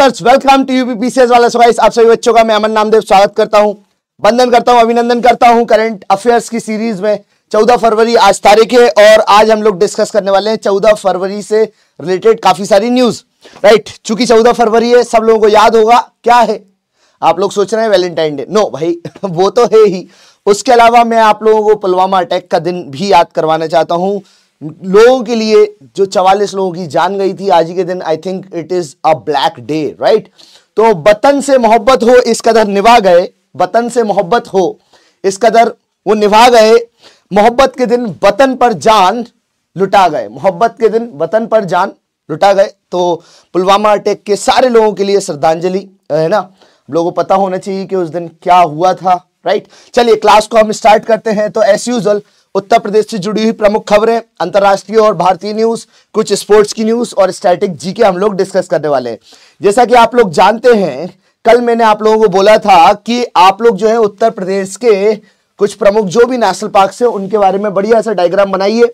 Students welcome to UP PCS वाला so आप सभी बच्चों का मैं अमन नामदेव स्वागत करता हूं वंदन करता हूं अभिनंदन करता हूं करंट अफेयर्स की सीरीज में 14 फरवरी आज तारीख है और आज हम लोग डिस्कस करने वाले हैं 14 फरवरी से रिलेटेड काफी सारी न्यूज राइट चूंकि 14 फरवरी है सब लोगों को याद होगा क्या है आप लोग सोच रहे हैं वैलेंटाइन डे नो भाई वो तो है ही उसके अलावा मैं आप लोगों को पुलवामा अटैक का दिन भी याद करवाना चाहता हूँ लोगों के लिए जो चवालीस लोगों की जान गई थी आज के दिन I think it is a black day right तो बतन से मोहब्बत हो इस कदर निभा गए बतन से मोहब्बत हो इस कदर वो निभा गए मोहब्बत के दिन वतन पर जान लुटा गए मोहब्बत के दिन वतन पर जान लुटा गए तो पुलवामा अटैक के सारे लोगों के लिए श्रद्धांजलि है ना लोगों को पता होना चाहिए कि उस दिन क्या हुआ था राइट चलिए क्लास को हम स्टार्ट करते हैं तो एस यूजल उत्तर प्रदेश से जुड़ी हुई प्रमुख खबरें अंतर्राष्ट्रीय और भारतीय न्यूज कुछ स्पोर्ट्स की न्यूज और स्टैटिक जी के हम लोग डिस्कस करने वाले हैं जैसा कि आप लोग जानते हैं कल मैंने आप लोगों को बोला था कि आप लोग जो है उत्तर प्रदेश के कुछ प्रमुख जो भी नेशनल पार्क है उनके बारे में बढ़िया सा डायग्राम बनाइए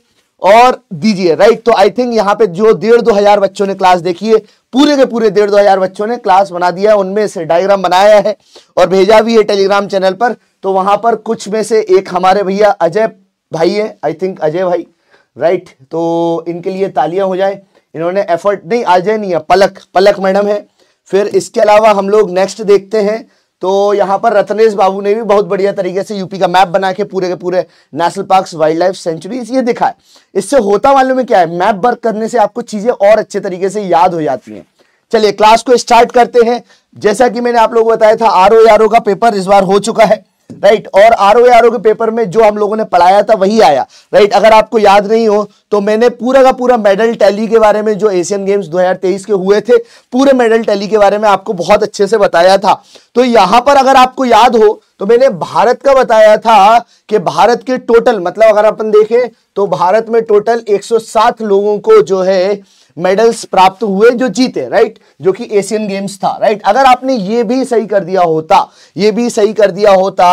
और दीजिए राइट तो आई थिंक यहाँ पे जो डेढ़ दो हजार बच्चों ने क्लास देखी है पूरे के पूरे डेढ़ दो हजार बच्चों ने क्लास बना दिया है उनमें से डायग्राम बनाया है और भेजा भी है टेलीग्राम चैनल पर तो वहां पर कुछ में से एक हमारे भैया अजय भाई है आई थिंक अजय भाई राइट तो इनके लिए तालियां हो जाए इन्होंने एफर्ट नहीं अजय नहीं है पलक पलक मैडम है फिर इसके अलावा हम लोग नेक्स्ट देखते हैं तो यहाँ पर रत्नेश बाबू ने भी बहुत बढ़िया तरीके से यूपी का मैप बना के पूरे के पूरे national parks wildlife sanctuary ये दिखा है इससे होता मालूम है क्या है मैप वर्क करने से आपको चीज़ें और अच्छे तरीके से याद हो जाती हैं चलिए क्लास को स्टार्ट करते हैं जैसा कि मैंने आप लोग को बताया था आर ओ का पेपर इस बार हो चुका है राइट और आर ओ आर के पेपर में जो हम लोगों ने पढ़ाया था वही आया राइट अगर आपको याद नहीं हो तो मैंने पूरा का पूरा मेडल टैली के बारे में जो एशियन गेम्स 2023 के हुए थे पूरे मेडल टैली के बारे में आपको बहुत अच्छे से बताया था तो यहां पर अगर आपको याद हो तो मैंने भारत का बताया था कि भारत के टोटल मतलब अगर अपन देखें तो भारत में टोटल एक लोगों को जो है मेडल्स प्राप्त हुए जो जीते राइट जो कि एशियन गेम्स था राइट अगर आपने ये भी सही कर दिया होता ये भी सही कर दिया होता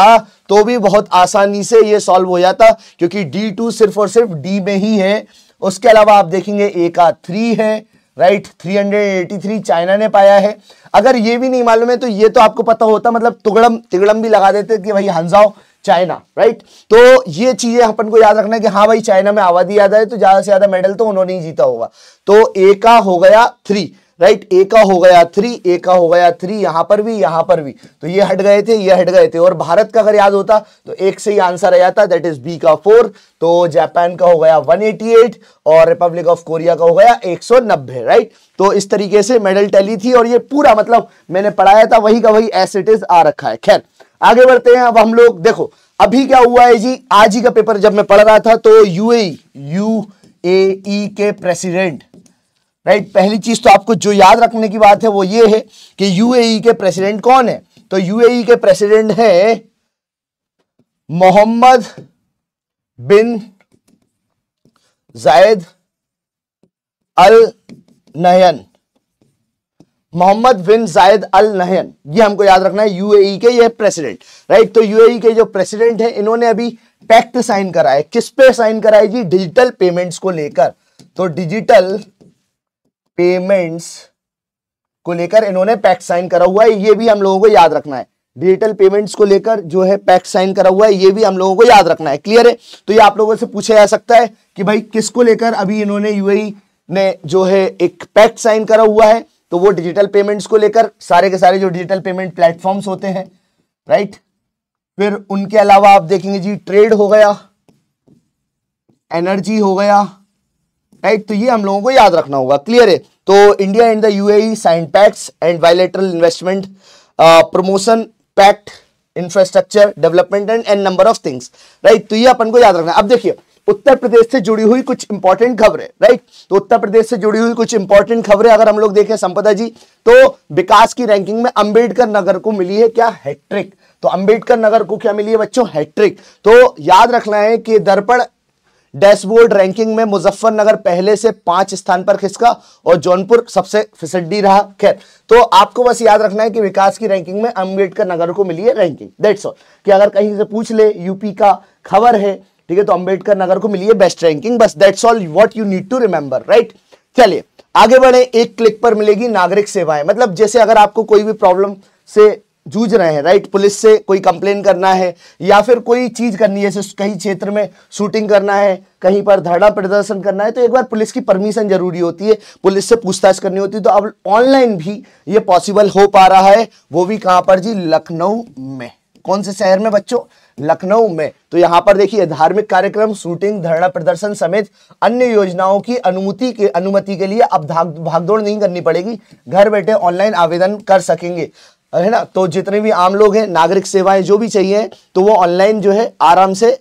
तो भी बहुत आसानी से ये सॉल्व हो जाता क्योंकि डी टू सिर्फ और सिर्फ डी में ही है उसके अलावा आप देखेंगे ए का थ्री है राइट right, 383 चाइना ने पाया है अगर ये भी नहीं मालूम है तो ये तो आपको पता होता मतलब तुगड़म तिगड़म भी लगा देते कि भाई हंजाओ चाइना राइट तो ये चीजें अपन को याद रखना है कि हाँ भाई चाइना में आबादी ज्यादा है तो ज्यादा से ज्यादा मेडल तो उन्होंने ही जीता होगा तो ए का हो गया थ्री राइट ए का हो गया थ्री ए का हो गया थ्री यहां पर भी यहां पर भी तो ये हट गए थे ये हट गए थे और भारत का अगर याद होता तो एक से ही आंसर आ जाता दैट इज बी का फोर तो जापान का हो गया 188 और रिपब्लिक ऑफ कोरिया का हो गया 190 राइट तो इस तरीके से मेडल टैली थी और ये पूरा मतलब मैंने पढ़ाया था वही का वही एस इट इज आ रखा है खैर आगे बढ़ते हैं अब हम लोग देखो अभी क्या हुआ है जी आज ही का पेपर जब मैं पढ़ रहा था तो यू ए e, e के प्रेसिडेंट राइट पहली चीज तो आपको जो याद रखने की बात है वो ये है कि यूएई e के प्रेसिडेंट कौन है तो यूएई e के प्रेसिडेंट है मोहम्मद बिन जायद अल नहन मोहम्मद बिन जायद अल नहन ये हमको याद रखना है यूएई e के ये प्रेसिडेंट राइट तो यूएई के जो प्रेसिडेंट है इन्होंने अभी पैक्ट साइन करा है किस पे साइन करा जी डिजिटल पेमेंट्स को लेकर तो डिजिटल पेमेंट्स को लेकर इन्होंने पैक साइन करा हुआ है ये भी हम लोगों को याद रखना है डिजिटल पेमेंट्स को लेकर जो है पैक साइन करा हुआ है ये भी हम लोगों को याद रखना है क्लियर है तो ये आप लोगों से पूछा जा सकता है कि भाई किसको लेकर अभी इन्होंने यूएई e ने जो है एक पैक साइन करा हुआ है तो वो डिजिटल पेमेंट्स को लेकर सारे के सारे जो डिजिटल पेमेंट प्लेटफॉर्म्स होते हैं राइट फिर उनके अलावा आप देखेंगे जी ट्रेड हो गया एनर्जी हो गया राइट तो ये हम लोगों को याद रखना होगा क्लियर है तो India and the UAE sign pacts and bilateral investment promotion pact infrastructure development and and number of things right तो ये अपन को याद रखना अब देखिए उत्तर प्रदेश से जुड़ी हुई कुछ इंपॉर्टेंट खबरें राइट तो उत्तर प्रदेश से जुड़ी हुई कुछ इंपॉर्टेंट खबरें अगर हम लोग देखें संपदा जी तो विकास की रैंकिंग में अंबेडकर नगर को मिली है क्या हैट्रिक तो अंबेडकर नगर को क्या मिली है बच्चों हैट्रिक तो याद रखना है कि दर्पण डैशबोर्ड रैंकिंग में मुजफ्फरनगर पहले से पांच स्थान पर खिसका और जौनपुर सबसे फिसड्डी रहा खैर तो आपको बस याद रखना है कि विकास की रैंकिंग में अंबेडकर नगर को मिली है रैंकिंग दैट्स ऑल कि अगर कहीं से पूछ ले यूपी का खबर है ठीक है तो अम्बेडकर नगर को मिली है बेस्ट रैंकिंग बस that's all what you need to remember right चलिए आगे बढ़े एक क्लिक पर मिलेगी नागरिक सेवाएं मतलब जैसे अगर आपको कोई भी प्रॉब्लम से जूझ रहे हैं राइट पुलिस से कोई कंप्लेन करना है या फिर कोई चीज़ करनी है जैसे कहीं क्षेत्र में शूटिंग करना है कहीं पर धरना प्रदर्शन करना है तो एक बार पुलिस की परमिशन जरूरी होती है पुलिस से पूछताछ करनी होती है तो अब ऑनलाइन भी ये पॉसिबल हो पा रहा है वो भी कहां पर जी लखनऊ में कौन से शहर में बच्चों लखनऊ में तो यहां पर देखिए धार्मिक कार्यक्रम शूटिंग धरना प्रदर्शन समेत अन्य योजनाओं की अनुमति के अनुमति के लिए अब भागदौड़ नहीं करनी पड़ेगी घर बैठे ऑनलाइन आवेदन कर सकेंगे है ना तो जितने भी आम लोग हैं नागरिक सेवाएं जो भी चाहिए तो वो ऑनलाइन जो है आराम से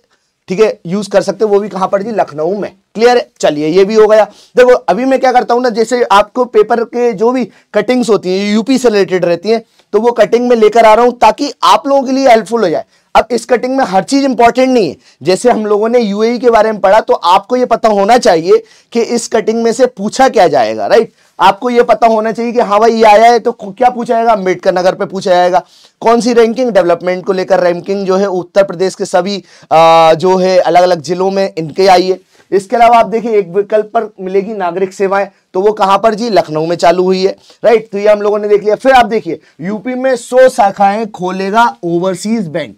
ठीक है यूज कर सकते वो भी कहां पर जी लखनऊ में क्लियर है चलिए ये भी हो गया देखो अभी मैं क्या करता हूं ना जैसे आपको पेपर के जो भी कटिंग्स होती है यूपी से रिलेटेड रहती है तो वो कटिंग में लेकर आ रहा हूं ताकि आप लोगों के लिए हेल्पफुल हो जाए अब इस कटिंग में हर चीज इंपॉर्टेंट नहीं है जैसे हम लोगों ने यूएई e के बारे में पढ़ा तो आपको ये पता होना चाहिए कि इस कटिंग में से पूछा क्या जाएगा राइट आपको ये पता होना चाहिए कि हाँ भाई ये आया है तो क्या पूछा जाएगा अम्बेडकर नगर पे पूछा जाएगा कौन सी रैंकिंग डेवलपमेंट को लेकर रैंकिंग जो है उत्तर प्रदेश के सभी आ, जो है अलग अलग जिलों में इनके आई है इसके अलावा आप देखिए एक विकल्प पर मिलेगी नागरिक सेवाएं तो वो कहां पर जी लखनऊ में चालू हुई है राइट तो ये हम लोगों ने देख लिया फिर आप देखिए यूपी में सौ शाखाएं खोलेगा ओवरसीज बैंक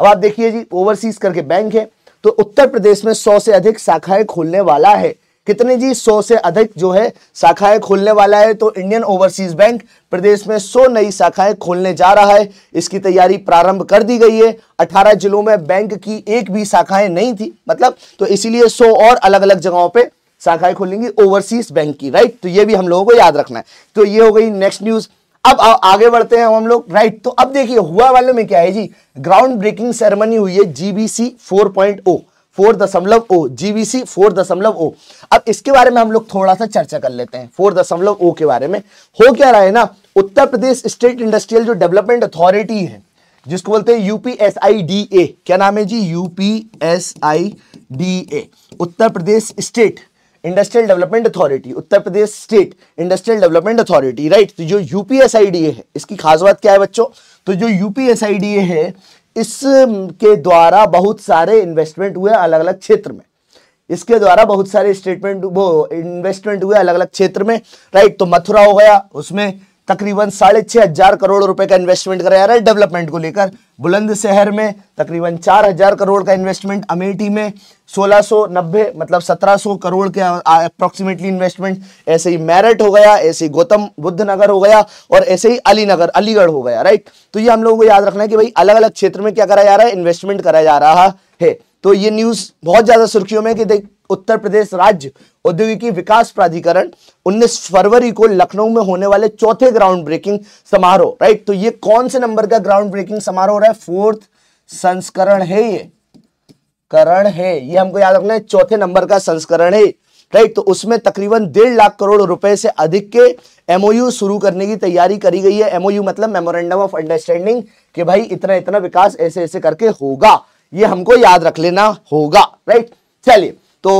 अब आप देखिए जी ओवरसीज करके बैंक है तो उत्तर प्रदेश में सौ से अधिक शाखाएं खोलने वाला है कितने जी सौ से अधिक जो है शाखाएं खोलने वाला है तो इंडियन ओवरसीज बैंक प्रदेश में सौ नई शाखाएं खोलने जा रहा है इसकी तैयारी प्रारंभ कर दी गई है अठारह जिलों में बैंक की एक भी शाखाएं नहीं थी मतलब तो इसीलिए सौ और अलग अलग जगहों पर शाखाएं खोलेंगी ओवरसीज बैंक की राइट तो ये भी हम लोगों को याद रखना है तो ये हो गई नेक्स्ट न्यूज़ अब आगे बढ़ते हैं हम लोग राइट तो अब देखिए हुआ वाले में क्या है जी ग्राउंड ब्रेकिंग सेरेमनी हुई है जीबीसी 4.0 फोर दशमलव ओ जीवीसी फोर दशमलव ओ अब इसके बारे में हम लोग थोड़ा सा चर्चा कर लेते हैं फोर दशमलव ओ के बारे में हो क्या रहा है ना उत्तर प्रदेश स्टेट इंडस्ट्रियल जो डेवलपमेंट अथॉरिटी है जिसको बोलते हैं यूपीएसआईडीए क्या नाम है जी UPSIDA Uttar Pradesh state industrial development authority Uttar Pradesh state industrial development authority right तो जो यूपीएसआईडीए है इसकी खास बात क्या है बच्चों तो जो यूपीएसआईडीए है इसके द्वारा बहुत सारे इन्वेस्टमेंट हुए अलग अलग क्षेत्र में इसके द्वारा बहुत सारे स्टेटमेंट वो इन्वेस्टमेंट हुए अलग अलग क्षेत्र में राइट तो मथुरा हो गया उसमें तकरीबन साढ़े छः हजार करोड़ रुपए का इन्वेस्टमेंट कराया रहा है डेवलपमेंट को लेकर बुलंदशहर में तकरीबन चार हजार करोड़ का इन्वेस्टमेंट अमेठी में सोलह सौ नब्बे मतलब सत्रह सौ करोड़ के अप्रोक्सीमेटली इन्वेस्टमेंट ऐसे ही मेरठ हो गया ऐसे ही गौतम बुद्ध नगर हो गया और ऐसे ही अलीनगर अलीगढ़ हो गया राइट तो ये हम लोगों को याद रखना है कि भाई अलग अलग क्षेत्र में क्या कराया जा रहा है इन्वेस्टमेंट कराया जा रहा है तो ये न्यूज बहुत ज्यादा सुर्खियों में कि देख उत्तर प्रदेश राज्य औद्योगिकी विकास प्राधिकरण 19 फरवरी को लखनऊ में होने वाले चौथे ग्राउंड ब्रेकिंग समारोह राइट तो ये कौन से नंबर का ग्राउंड ब्रेकिंग समारोह हो रहा है फोर्थ संस्करण है ये करण है ये हमको याद रखना है चौथे नंबर का संस्करण है राइट तो उसमें तकरीबन डेढ़ लाख करोड़ रुपए से अधिक के एमओयू शुरू करने की तैयारी करी गई है एमओयू मतलब मेमोरेंडम ऑफ अंडरस्टैंडिंग कि भाई इतना इतना विकास ऐसे ऐसे करके होगा ये हमको याद रख लेना होगा राइट चलिए तो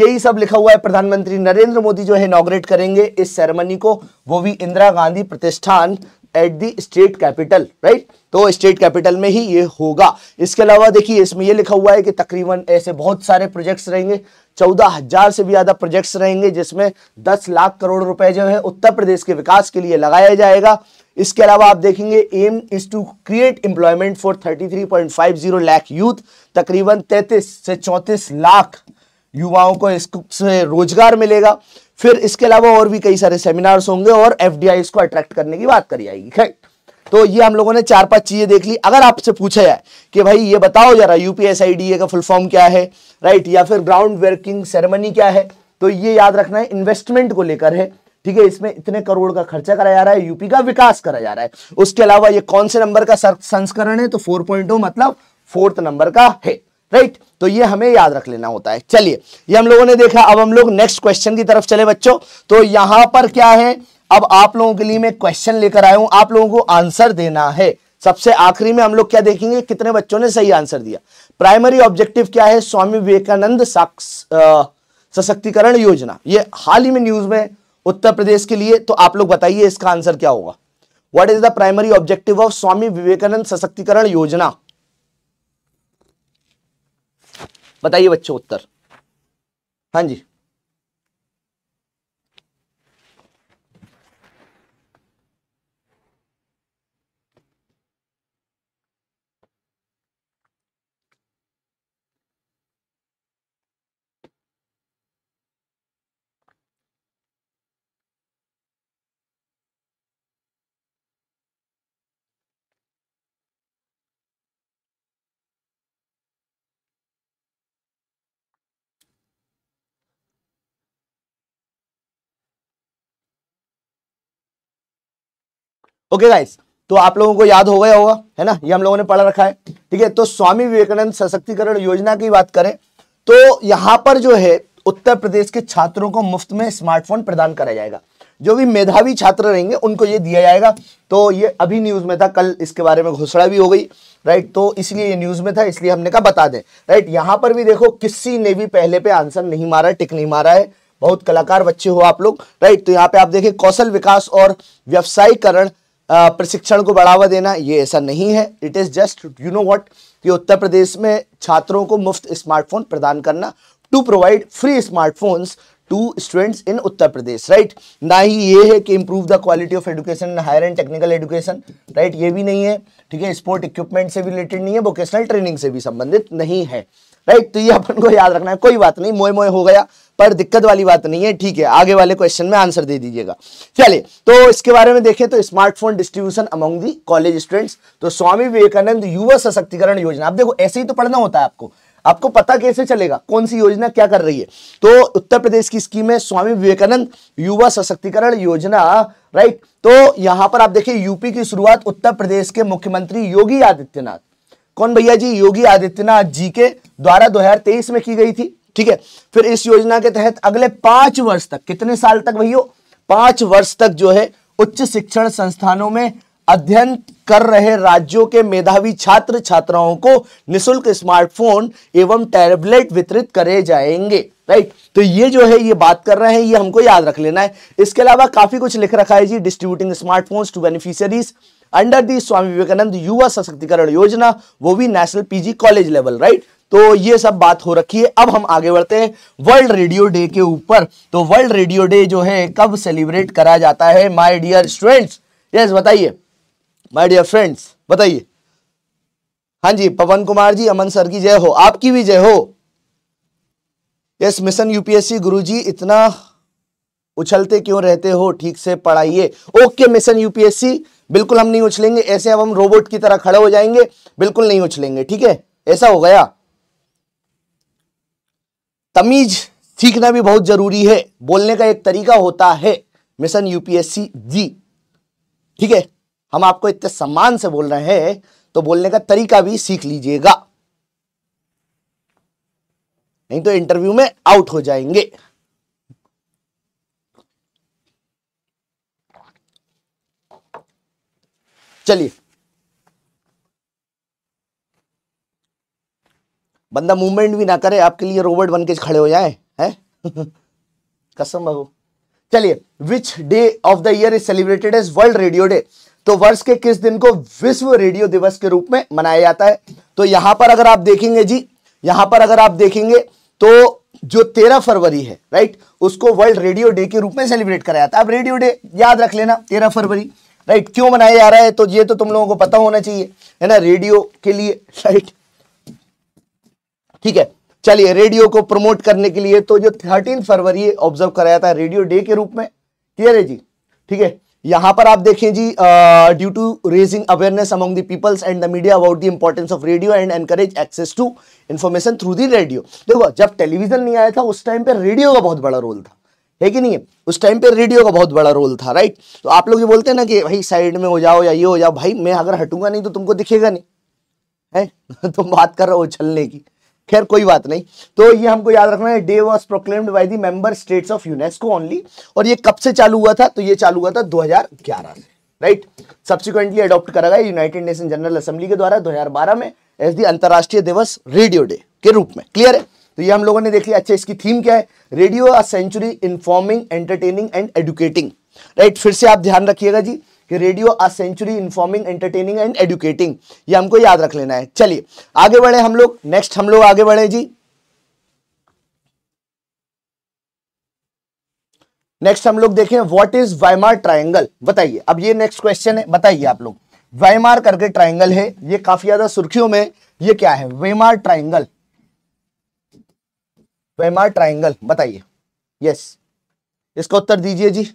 यही सब लिखा हुआ है प्रधानमंत्री नरेंद्र मोदी जो है इनोग्रेट करेंगे इस सेरेमनी को वो भी Indira Gandhi Pratishthan at the state capital right तो स्टेट कैपिटल में ही ये होगा इसके अलावा देखिए इसमें ये लिखा हुआ है कि तकरीबन ऐसे बहुत सारे प्रोजेक्ट्स रहेंगे चौदह हजार से भी ज्यादा प्रोजेक्ट्स रहेंगे जिसमें दस लाख करोड़ रुपए जो है उत्तर प्रदेश के विकास के लिए लगाया जाएगा इसके अलावा आप देखेंगे aim is to create employment for thirty three point five zero lakh youth तकरीबन तैतीस से चौंतीस लाख युवाओं को इससे रोजगार मिलेगा फिर इसके अलावा और भी कई सारे सेमिनार्स होंगे और एफ इसको अट्रैक्ट करने की बात करी जाएगी खैर तो ये हम लोगों ने चार पांच चीज़ें देख ली अगर आपसे पूछा जाए कि भाई ये बताओ जरा यू पी का फुल फॉर्म क्या है राइट या फिर ग्राउंड वर्किंग सेरेमनी क्या है तो ये याद रखना है इन्वेस्टमेंट को लेकर है ठीक है इसमें इतने करोड़ का खर्चा कराया जा रहा है यूपी का विकास करा जा रहा है उसके अलावा ये कौन से नंबर का संस्करण है तो 4.0 मतलब फोर्थ नंबर का है राइट तो ये हमें याद रख लेना होता है चलिए ये हम लोगों ने देखा अब हम लोग नेक्स्ट क्वेश्चन की तरफ चले बच्चों तो यहां पर क्या है अब आप लोगों के लिए मैं क्वेश्चन लेकर आया हूं आप लोगों को आंसर देना है सबसे आखिरी में हम लोग क्या देखेंगे कितने बच्चों ने सही आंसर दिया प्राइमरी ऑब्जेक्टिव क्या है स्वामी विवेकानंद सशक्तिकरण योजना ये हाल ही में न्यूज में उत्तर प्रदेश के लिए तो आप लोग बताइए इसका आंसर क्या होगा what is the primary objective of Swami Vivekananda Sashaktikaran Yojana बताइए बच्चों उत्तर हाँ जी ओके गाइस तो आप लोगों को याद हो गया होगा है ना ये हम लोगों ने पढ़ा रखा है ठीक है तो स्वामी विवेकानंद सशक्तिकरण योजना की बात करें तो यहाँ पर जो है उत्तर प्रदेश के छात्रों को मुफ्त में स्मार्टफोन प्रदान कराया जाएगा जो भी मेधावी छात्र रहेंगे उनको ये दिया जाएगा तो ये अभी न्यूज़ में था कल इसके बारे में घोषणा भी हो गई राइट तो इसलिए ये न्यूज़ में था इसलिए हमने कहा बता दें राइट यहाँ पर भी देखो किसी ने भी पहले पे आंसर नहीं मारा टिक नहीं मारा है बहुत कलाकार बच्चे हो आप लोग राइट तो यहाँ पे आप देखें कौशल विकास और व्यवसायीकरण प्रशिक्षण को बढ़ावा देना ये ऐसा नहीं है it is just you know what कि उत्तर प्रदेश में छात्रों को मुफ्त स्मार्टफोन प्रदान करना to provide free smartphones to students in Uttar Pradesh right ना ही ये है कि improve the quality of education in higher and technical education right ये भी नहीं है ठीक है स्पोर्ट इक्विपमेंट से भी रिलेटेड नहीं है वोकेशनल ट्रेनिंग से भी संबंधित नहीं है राइट तो ये अपन को याद रखना है कोई बात नहीं मोए मोए हो गया पर दिक्कत वाली बात नहीं है ठीक है आगे वाले क्वेश्चन में आंसर दे दीजिएगा चलिए तो इसके बारे में देखें तो smartphone distribution among the college students तो स्वामी विवेकानंद युवा सशक्तिकरण योजना आप देखो ऐसे ही तो पढ़ना होता है आपको आपको पता कैसे चलेगा कौन सी योजना क्या कर रही है तो उत्तर प्रदेश की स्कीम है स्वामी विवेकानंद युवा सशक्तिकरण योजना राइट तो यहां पर आप देखिए यूपी की शुरुआत उत्तर प्रदेश के मुख्यमंत्री योगी आदित्यनाथ कौन भैया जी योगी आदित्यनाथ जी के द्वारा दो में की गई थी ठीक है फिर इस योजना के तहत अगले पांच वर्ष तक कितने साल तक भैया पांच वर्ष तक जो है उच्च शिक्षण संस्थानों में अध्ययन कर रहे राज्यों के मेधावी छात्र छात्राओं को निशुल्क स्मार्टफोन एवं टैबलेट वितरित करे जाएंगे राइट तो ये जो है ये बात कर रहे हैं ये हमको याद रख लेना है इसके अलावा काफी कुछ लिख रखा है जी distributing smartphones to beneficiaries under the Swami Vivekananda Yuva Sashaktikaran Yojana वो भी national PG college level right तो ये सब बात हो रखी है अब हम आगे बढ़ते हैं वर्ल्ड रेडियो डे के ऊपर तो वर्ल्ड रेडियो डे जो है कब सेलिब्रेट करा जाता है माय डियर स्टूडेंट्स यस बताइए माय डियर फ्रेंड्स बताइए हाँ जी पवन कुमार जी अमन सर की जय हो आपकी भी जय हो यस मिशन यूपीएससी गुरुजी इतना उछलते क्यों रहते हो ठीक से पढ़ाइए ओके मिशन यूपीएससी बिल्कुल हम नहीं उछलेंगे ऐसे अब हम रोबोट की तरह खड़े हो जाएंगे बिल्कुल नहीं उछलेंगे ठीक है ऐसा हो गया तमीज सीखना भी बहुत जरूरी है बोलने का एक तरीका होता है मिशन यूपीएससी जी ठीक है हम आपको इतने सम्मान से बोल रहे हैं तो बोलने का तरीका भी सीख लीजिएगा नहीं तो इंटरव्यू में आउट हो जाएंगे चलिए बंदा मूवमेंट भी ना करे आपके लिए रोबोट बन के खड़े हो जाए है कसम बहु चलिए which day of the year is celebrated as world radio day तो वर्ष के किस दिन को विश्व रेडियो दिवस के रूप में मनाया जाता है तो यहां पर अगर आप देखेंगे जी यहां पर अगर आप देखेंगे तो जो तेरह फरवरी है राइट उसको वर्ल्ड रेडियो डे के रूप में सेलिब्रेट कराया जाता है अब रेडियो डे याद रख लेना तेरह फरवरी राइट क्यों मनाया जा रहा है तो ये तो तुम लोगों को पता होना चाहिए है ना रेडियो के लिए राइट ठीक है चलिए रेडियो को प्रमोट करने के लिए तो जो थर्टीन फरवरी ऑब्जर्व कराया था रेडियो डे के रूप में क्लियर है जी ठीक है यहां पर आप देखें जी due to raising awareness among the peoples and the media about the importance of radio and encourage access to information through the radio देखो जब टेलीविजन नहीं आया था उस टाइम पे रेडियो का बहुत बड़ा रोल था है कि नहीं है उस टाइम पे रेडियो का बहुत बड़ा रोल था राइट तो आप लोग ये बोलते हैं ना कि भाई साइड में हो जाओ या ये हो जाओ भाई मैं अगर हटूंगा नहीं तो तुमको दिखेगा नहीं है तुम बात कर रहे हो चलने की खैर कोई बात नहीं तो ये हमको याद रखना है day was proclaimed by the member states of UNESCO only और ये कब से चालू हुआ था तो ये चालू हुआ था 2011 से राइट सब्सिक्वेंटली अडॉप्ट करा गया यूनाइटेड नेशन जनरल असेंबली के द्वारा 2012 में एज दी अंतर्राष्ट्रीय दिवस रेडियो डे के रूप में क्लियर है तो ये हम लोगों ने देख लिया अच्छा इसकी थीम क्या है radio a century informing entertaining and educating right फिर से आप ध्यान रखिएगा जी कि radio a century informing entertaining and educating ये हमको याद रख लेना है चलिए आगे बढ़े हम लोग नेक्स्ट हम लोग आगे बढ़े जी नेक्स्ट हम लोग देखें व्हाट इज वाइमार ट्रायंगल बताइए अब ये नेक्स्ट क्वेश्चन है बताइए आप लोग वाइमार करके ट्रायंगल है ये काफी ज्यादा सुर्खियों में ये क्या है वेमार ट्रायंगल वेमार ट्रायंगल बताइए यस इसका उत्तर दीजिए जी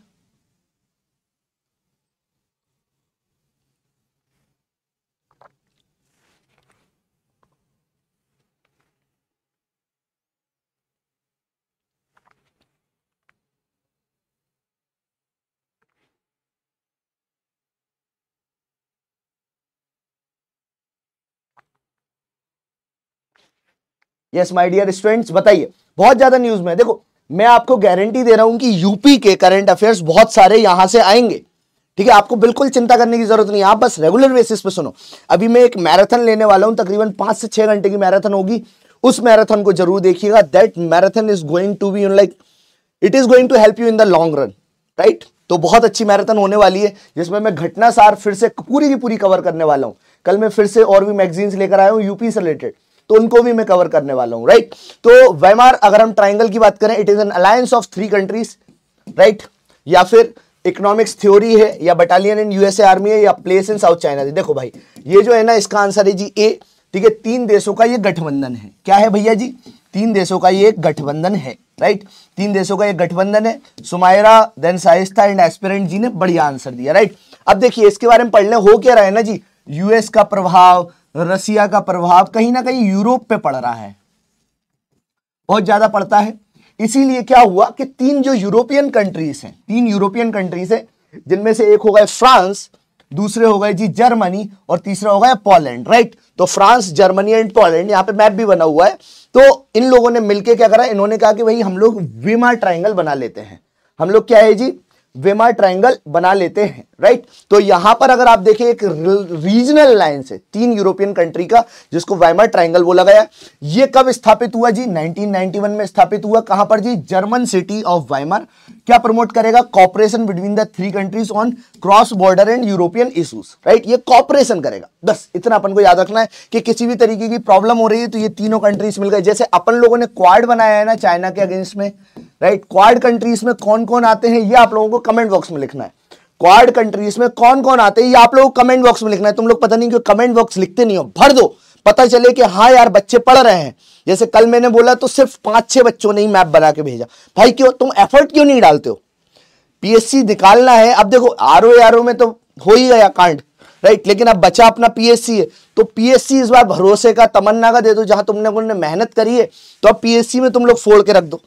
यस माय डियर स्टूडेंट्स बताइए बहुत ज्यादा न्यूज में देखो मैं आपको गारंटी दे रहा हूं कि यूपी के करंट अफेयर्स बहुत सारे यहां से आएंगे ठीक है आपको बिल्कुल चिंता करने की जरूरत नहीं आप बस रेगुलर बेसिस पे सुनो अभी मैं एक मैराथन लेने वाला हूं तकरीबन पांच से छह घंटे की मैराथन होगी उस मैराथन को जरूर देखिएगा that marathon is going to be like it is going to help you in the long run right तो बहुत अच्छी मैराथन होने वाली है जिसमें मैं घटना सार फिर से पूरी की पूरी कवर करने वाला हूँ कल मैं फिर से और भी मैगजीन्स लेकर आया हूँ यूपी से रिलेटेड तो उनको भी मैं कवर करने वाला हूँ राइट तो वैमार अगर हम ट्राइंगल की बात करें it is an alliance of three countries right या फिर इकोनॉमिक्स थ्योरी है या बटालियन इन यूएसए आर्मी है या प्लेस इन साउथ चाइना देखो भाई ये जो है ना इसका आंसर है जी ए ठीक है तीन देशों का ये गठबंधन है क्या है भैया जी तीन देशों का ये गठबंधन है राइट तीन देशों का ये गठबंधन है Sumaira then Shaista and aspirant ji ने बढ़िया आंसर दिया राइट अब देखिए इसके बारे में पढ़ने हो क्या रहा है ना जी यूएस का प्रभाव रसिया का प्रभाव कहीं ना कहीं यूरोप पे पड़ रहा है बहुत ज्यादा पड़ता है इसीलिए क्या हुआ कि तीन जो यूरोपियन कंट्रीज हैं तीन यूरोपियन कंट्रीज हैं जिनमें से एक हो गए फ्रांस दूसरे हो गए जी जर्मनी और तीसरा हो गया पोलैंड राइट तो फ्रांस जर्मनी एंड पोलैंड यहां पे मैप भी बना हुआ है तो इन लोगों ने मिलके क्या करा इन्होंने कहा कि भाई हम लोग वीमा ट्राइंगल बना लेते हैं हम लोग क्या है जी वेमा ट्रायंगल बना लेते हैं राइट तो यहां पर अगर आप देखें एक रीजनल लाइन है तीन यूरोपियन कंट्री का जिसको वाइमर ट्रायंगल बोला गया ये कब स्थापित हुआ जी 1991 में स्थापित हुआ कहां पर जी जर्मन सिटी ऑफ वाइमर क्या प्रमोट करेगा cooperation between the three countries on cross border and European issues right ये कॉपरेशन करेगा बस इतना अपन को याद रखना है कि किसी भी तरीके की प्रॉब्लम हो रही है तो ये तीनों कंट्रीज मिल गए जैसे अपन लोगों ने क्वाड बनाया है ना चाइना के अगेंस्ट में राइट क्वाड कंट्रीज में कौन कौन आते हैं ये आप लोगों को कमेंट बॉक्स में लिखना है क्वाड कंट्रीज में कौन कौन आते हैं ये आप लोगों को कमेंट बॉक्स में लिखना है तुम लोग पता नहीं क्यों कमेंट बॉक्स लिखते नहीं हो भर दो पता चले कि हाँ यार बच्चे पढ़ रहे हैं जैसे कल मैंने बोला तो सिर्फ पांच छह बच्चों ने ही मैप बना के भेजा भाई क्यों तुम एफर्ट क्यों नहीं डालते हो पीएससी निकालना है अब देखो आर ओ आर ओ में तो हो ही गया कांड राइट लेकिन अब बचा अपना पीएससी है तो पीएससी इस बार भरोसे का तमन्ना का दे दो जहां तुमने मेहनत करी है तो अब पीएससी में तुम लोग फोड़ के रख दो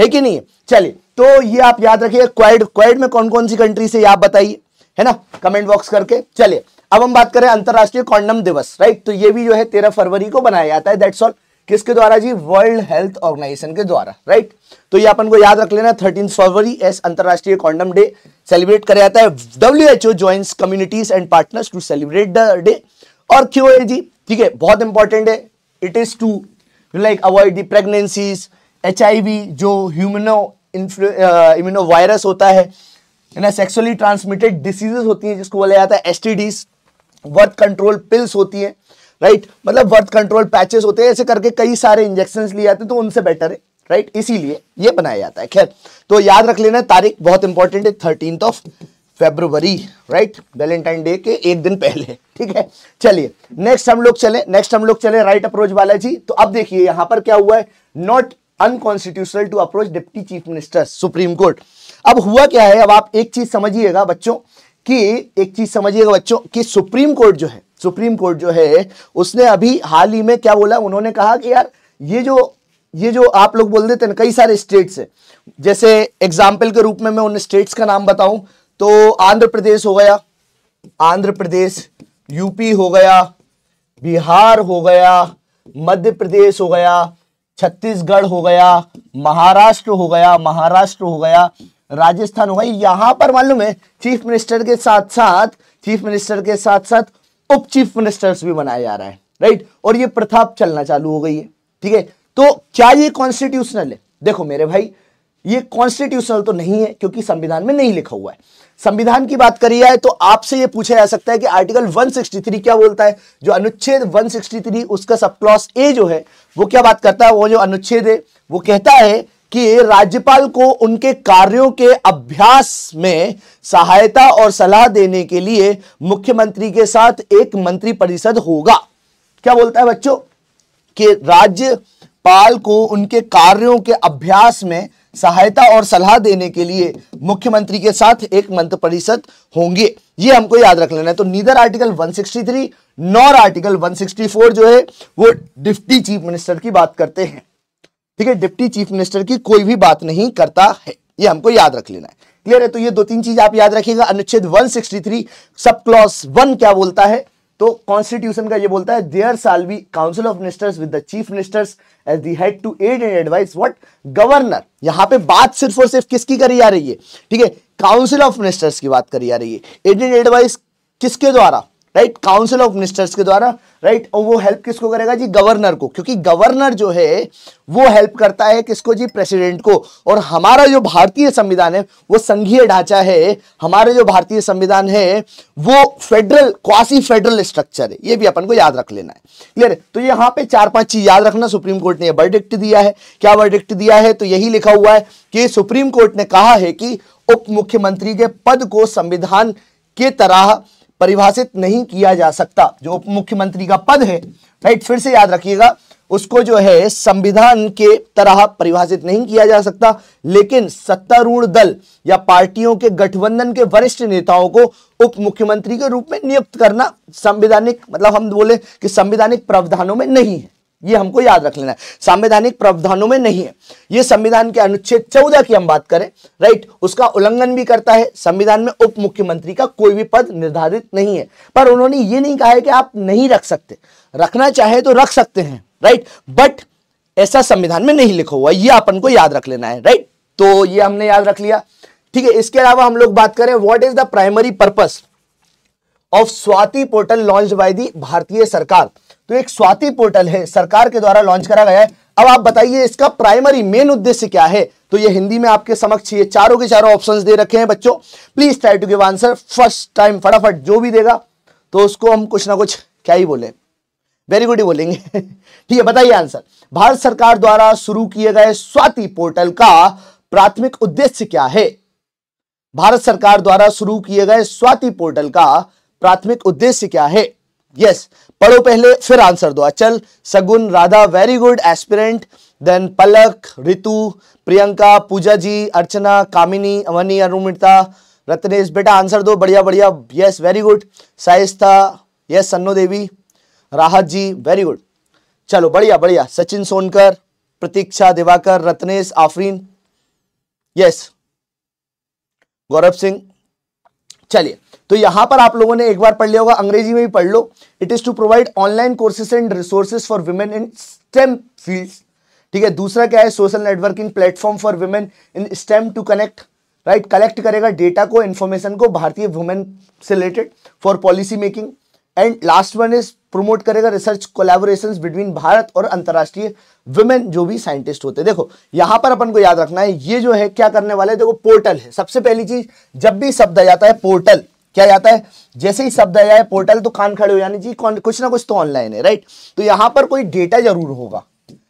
है कि नहीं चलिए तो ये आप याद रखिए क्वाइड क्वाइड में कौन कौन सी कंट्री से आप बताइए है ना कमेंट बॉक्स करके चलिए अब हम बात करें अंतरराष्ट्रीय कॉन्डम दिवस राइट तो ये भी जो है तेरह फरवरी को बनाया जाता है दैट्स ऑल किसके द्वारा जी वर्ल्ड हेल्थ ऑर्गेनाइजेशन के द्वारा राइट तो ये अपन को याद रख लेना थर्टीन फरवरी एस अंतरराष्ट्रीय कॉन्डम डे सेलिब्रेट कराया जाता है W H O joint communities and partners to celebrate the day और क्यों है जी ठीक है बहुत इंपॉर्टेंट है it is to like avoid the pregnancies H जो ह्यूमनो इम्यूनो वायरस होता है ना सेक्सुअली ट्रांसमिटेड डिसीजेस होती हैं जिसको बोला जाता है एस बर्थ कंट्रोल पिल्स होती हैं राइट मतलब वर्थ कंट्रोल पैचेस होते हैं ऐसे करके कई सारे इंजेक्शन लिए जाते हैं तो उनसे बेटर है राइट इसीलिए ये बनाया जाता है खैर तो याद रख लेना तारीख बहुत इंपॉर्टेंट है thirteen of February right Valentine day के एक दिन पहले ठीक है चलिए नेक्स्ट हम लोग चले नेक्स्ट हम लोग चले राइट अप्रोच बालाजी तो अब देखिए यहां पर क्या हुआ है not unconstitutional to approach deputy chief minister Supreme Court अब हुआ क्या है अब आप एक चीज समझिएगा बच्चों कि एक चीज समझिएगा बच्चों कि सुप्रीम कोर्ट जो है सुप्रीम कोर्ट जो है उसने अभी हाल ही में क्या बोला उन्होंने कहा कि यार ये जो ये जो आप लोग बोल देते हैं कई सारे स्टेट्स हैं जैसे एग्जाम्पल के रूप में मैं उन स्टेट्स का नाम बताऊं तो आंध्र प्रदेश हो गया आंध्र प्रदेश यूपी हो गया बिहार हो गया मध्य प्रदेश हो गया छत्तीसगढ़ हो गया महाराष्ट्र हो गया महाराष्ट्र हो गया राजस्थान हो गया यहां पर मालूम है चीफ मिनिस्टर के साथ साथ चीफ मिनिस्टर के साथ साथ उप चीफ मिनिस्टर्स भी बनाया जा रहा है राइट और ये प्रथा चलना चालू हो गई है ठीक है तो क्या ये कॉन्स्टिट्यूशनल है देखो मेरे भाई ये कॉन्स्टिट्यूशनल तो नहीं है क्योंकि संविधान में नहीं लिखा हुआ है संविधान की बात करी जाए तो आपसे यह पूछा जा सकता है कि आर्टिकल 163 क्या बोलता है जो अनुच्छेद 163 उसका सब क्लॉस ए जो है वो क्या बात करता है वो जो अनुच्छेद है वो कहता है कि राज्यपाल को उनके कार्यों के अभ्यास में सहायता और सलाह देने के लिए मुख्यमंत्री के साथ एक मंत्रिपरिषद होगा क्या बोलता है बच्चों कि राज्यपाल को उनके कार्यों के अभ्यास में सहायता और सलाह देने के लिए मुख्यमंत्री के साथ एक मंत्र परिषद होंगे ये हमको याद रख लेना है तो नीदर आर्टिकल 163 नॉर आर्टिकल 164 जो है वो डिप्टी चीफ मिनिस्टर की बात करते हैं ठीक है डिप्टी चीफ मिनिस्टर की कोई भी बात नहीं करता है ये हमको याद रख लेना है क्लियर है तो ये दो तीन चीज आप याद रखिएगा अनुच्छेद वन सब क्लॉज वन क्या बोलता है तो कॉन्स्टिट्यूशन का ये बोलता है there shall be council of ministers with the chief ministers as the head to aid and advise what governor यहां पे बात सिर्फ और सिर्फ किसकी करी जा रही है ठीक है काउंसिल ऑफ मिनिस्टर्स की बात करी जा रही है एड एंड एडवाइस किसके द्वारा राइट काउंसिल ऑफ मिनिस्टर्स के द्वारा राइट और वो हेल्प किसको करेगा जी गवर्नर को क्योंकि गवर्नर जो है वो हेल्प करता है किसको जी प्रेसिडेंट को और हमारा जो भारतीय संविधान है वो संघीय ढांचा है हमारे जो भारतीय संविधान है वो फेडरल क्वासी फेडरल स्ट्रक्चर है ये भी अपन को याद रख लेना है क्लियर तो यहां पे चार पांच चीज याद रखना सुप्रीम कोर्ट ने वर्डिक्ट दिया है क्या वर्डिक्ट दिया है तो यही लिखा हुआ है कि सुप्रीम कोर्ट ने कहा है कि उप मुख्यमंत्री के पद को संविधान के तरह परिभाषित नहीं किया जा सकता जो उप मुख्यमंत्री का पद है राइट फिर से याद रखिएगा उसको जो है संविधान के तरह परिभाषित नहीं किया जा सकता लेकिन सत्तारूढ़ दल या पार्टियों के गठबंधन के वरिष्ठ नेताओं को उप मुख्यमंत्री के रूप में नियुक्त करना संविधानिक मतलब हम बोले कि संविधानिक प्रावधानों में नहीं है ये हमको याद रख लेना है संवैधानिक प्रावधानों में नहीं है ये संविधान के अनुच्छेद चौदह की हम बात करें राइट उसका उल्लंघन भी करता है संविधान में उप मुख्यमंत्री का कोई भी पद निर्धारित नहीं है पर उन्होंने ये नहीं कहा है कि आप नहीं रख सकते रखना चाहे तो रख सकते हैं राइट बट ऐसा संविधान में नहीं लिखा हुआ यह अपन को याद रख लेना है राइट तो यह हमने याद रख लिया ठीक है इसके अलावा हम लोग बात करें what is the primary purpose of स्वाति पोर्टल लॉन्च बाय दी भारतीय सरकार तो एक स्वाति पोर्टल है सरकार के द्वारा लॉन्च करा गया है अब आप बताइए इसका प्राइमरी मेन उद्देश्य क्या है तो ये हिंदी में आपके समक्ष ये चारों के चारों ऑप्शंस दे रखे हैं बच्चों please try to give answer first time फटाफट जो भी देगा तो उसको हम कुछ ना कुछ क्या ही बोले वेरी गुड ही बोलेंगे ठीक है बताइए आंसर भारत सरकार द्वारा शुरू किए गए स्वाति पोर्टल का प्राथमिक उद्देश्य क्या है भारत सरकार द्वारा शुरू किए गए स्वाति पोर्टल का प्राथमिक उद्देश्य क्या है यस पढ़ो पहले फिर आंसर दो Achal Sagun Radha very good aspirant then Palak Ritu Priyanka Pooja ji Archana Kamini Avni Arumita Ratnesh बेटा आंसर दो बढ़िया बढ़िया yes very good Shaista yes Sanno Devi Rahat ji very good चलो बढ़िया बढ़िया सचिन सोनकर प्रतीक्षा दिवाकर रत्नेश आफरीन यस गौरव सिंह चलिए तो यहां पर आप लोगों ने एक बार पढ़ लिया होगा अंग्रेजी में भी पढ़ लो it is to provide online courses and resources for women in STEM field ठीक है दूसरा क्या है social networking platform for women in STEM to connect right collect करेगा डेटा को इन्फॉर्मेशन को भारतीय वुमेन से related for policy making and last one is promote करेगा रिसर्च कोलेबोरेशन बिटवीन भारत और अंतर्राष्ट्रीय वुमेन जो भी साइंटिस्ट होते हैं देखो यहां पर अपन को याद रखना है ये जो है क्या करने वाले देखो पोर्टल है सबसे पहली चीज जब भी शब्द आ जाता है पोर्टल क्या जाता है जैसे ही शब्द आया है पोर्टल तो कान खड़े हो जाने चाहिए कुछ ना कुछ तो ऑनलाइन है राइट तो यहां पर कोई डेटा जरूर होगा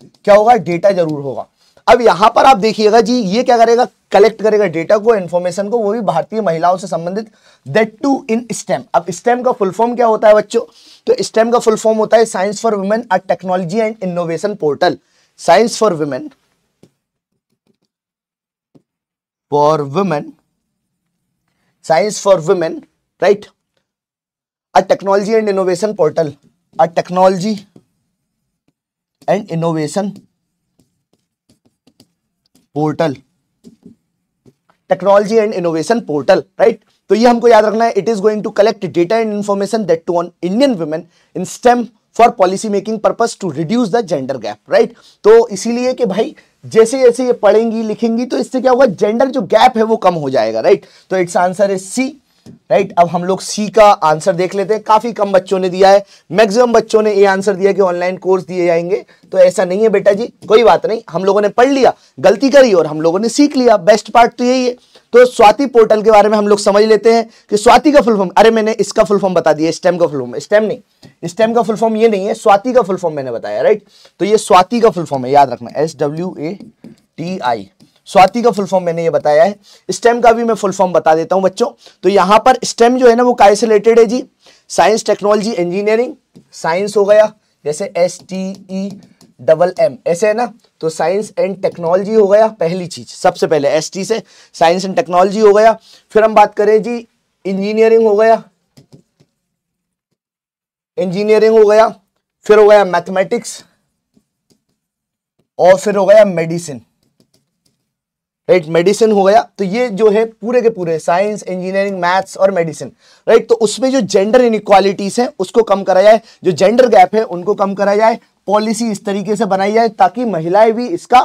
क्या होगा डेटा जरूर होगा अब यहां पर आप देखिएगा जी ये क्या करेगा कलेक्ट करेगा डेटा को इन्फॉर्मेशन को वो भी भारतीय महिलाओं से संबंधित दैट टू इन स्टेम अब स्टेम का फुल फॉर्म क्या होता है बच्चों तो स्टेम का फुल फॉर्म होता है science for women a technology and innovation portal science for women for women science for women right a technology and innovation portal a technology and innovation portal technology and innovation portal right तो ये हमको याद रखना है it is going to collect data and information that too on Indian women in STEM for policy making purpose to reduce the gender gap right तो इसीलिए कि भाई जैसे जैसे ये पढ़ेंगी लिखेंगी तो इससे क्या होगा जेंडर जो गैप है वो कम हो जाएगा राइट right? तो it's answer is C right अब हम लोग सी का आंसर देख लेते हैं काफी कम बच्चों ने दिया है मैक्सिमम बच्चों ने ये आंसर दिया कि ऑनलाइन कोर्स दिए जाएंगे तो ऐसा नहीं है बेटा जी कोई बात नहीं हम लोगों ने पढ़ लिया गलती करी और हम लोगों ने सीख लिया बेस्ट पार्ट तो यही है तो स्वाति पोर्टल के बारे में हम लोग समझ लेते हैं कि स्वाति का फुलफॉर्म अरे मैंने इसका फुलफॉर्म बता दिया स्टेम का फुलफॉर्म स्टेम नहीं स्टेम का फुलफॉर्म ये नहीं है स्वाति का फुलफॉर्म मैंने बताया राइट तो ये स्वाति का फुलफॉर्म है याद रखना S W A T I स्वाति का फुल फॉर्म मैंने ये बताया है स्टेम का भी मैं फुल फॉर्म बता देता हूँ बच्चों तो यहाँ पर स्टेम जो है ना वो काय से रिलेटेड है जी साइंस टेक्नोलॉजी इंजीनियरिंग साइंस हो गया जैसे S T E double M ऐसे है ना तो साइंस एंड टेक्नोलॉजी हो गया पहली चीज सबसे पहले एस टी से साइंस एंड टेक्नोलॉजी हो गया फिर हम बात करें जी इंजीनियरिंग हो गया इंजीनियरिंग हो गया फिर हो गया मैथमेटिक्स और फिर हो गया मेडिसिन राइट मेडिसिन हो गया तो ये जो है पूरे के पूरे साइंस इंजीनियरिंग मैथ्स और मेडिसिन राइट तो उसमें जो जेंडर इनिक्वालिटीज हैं उसको कम करा जाए जो जेंडर गैप है उनको कम करा जाए पॉलिसी इस तरीके से बनाई जाए ताकि महिलाएं भी इसका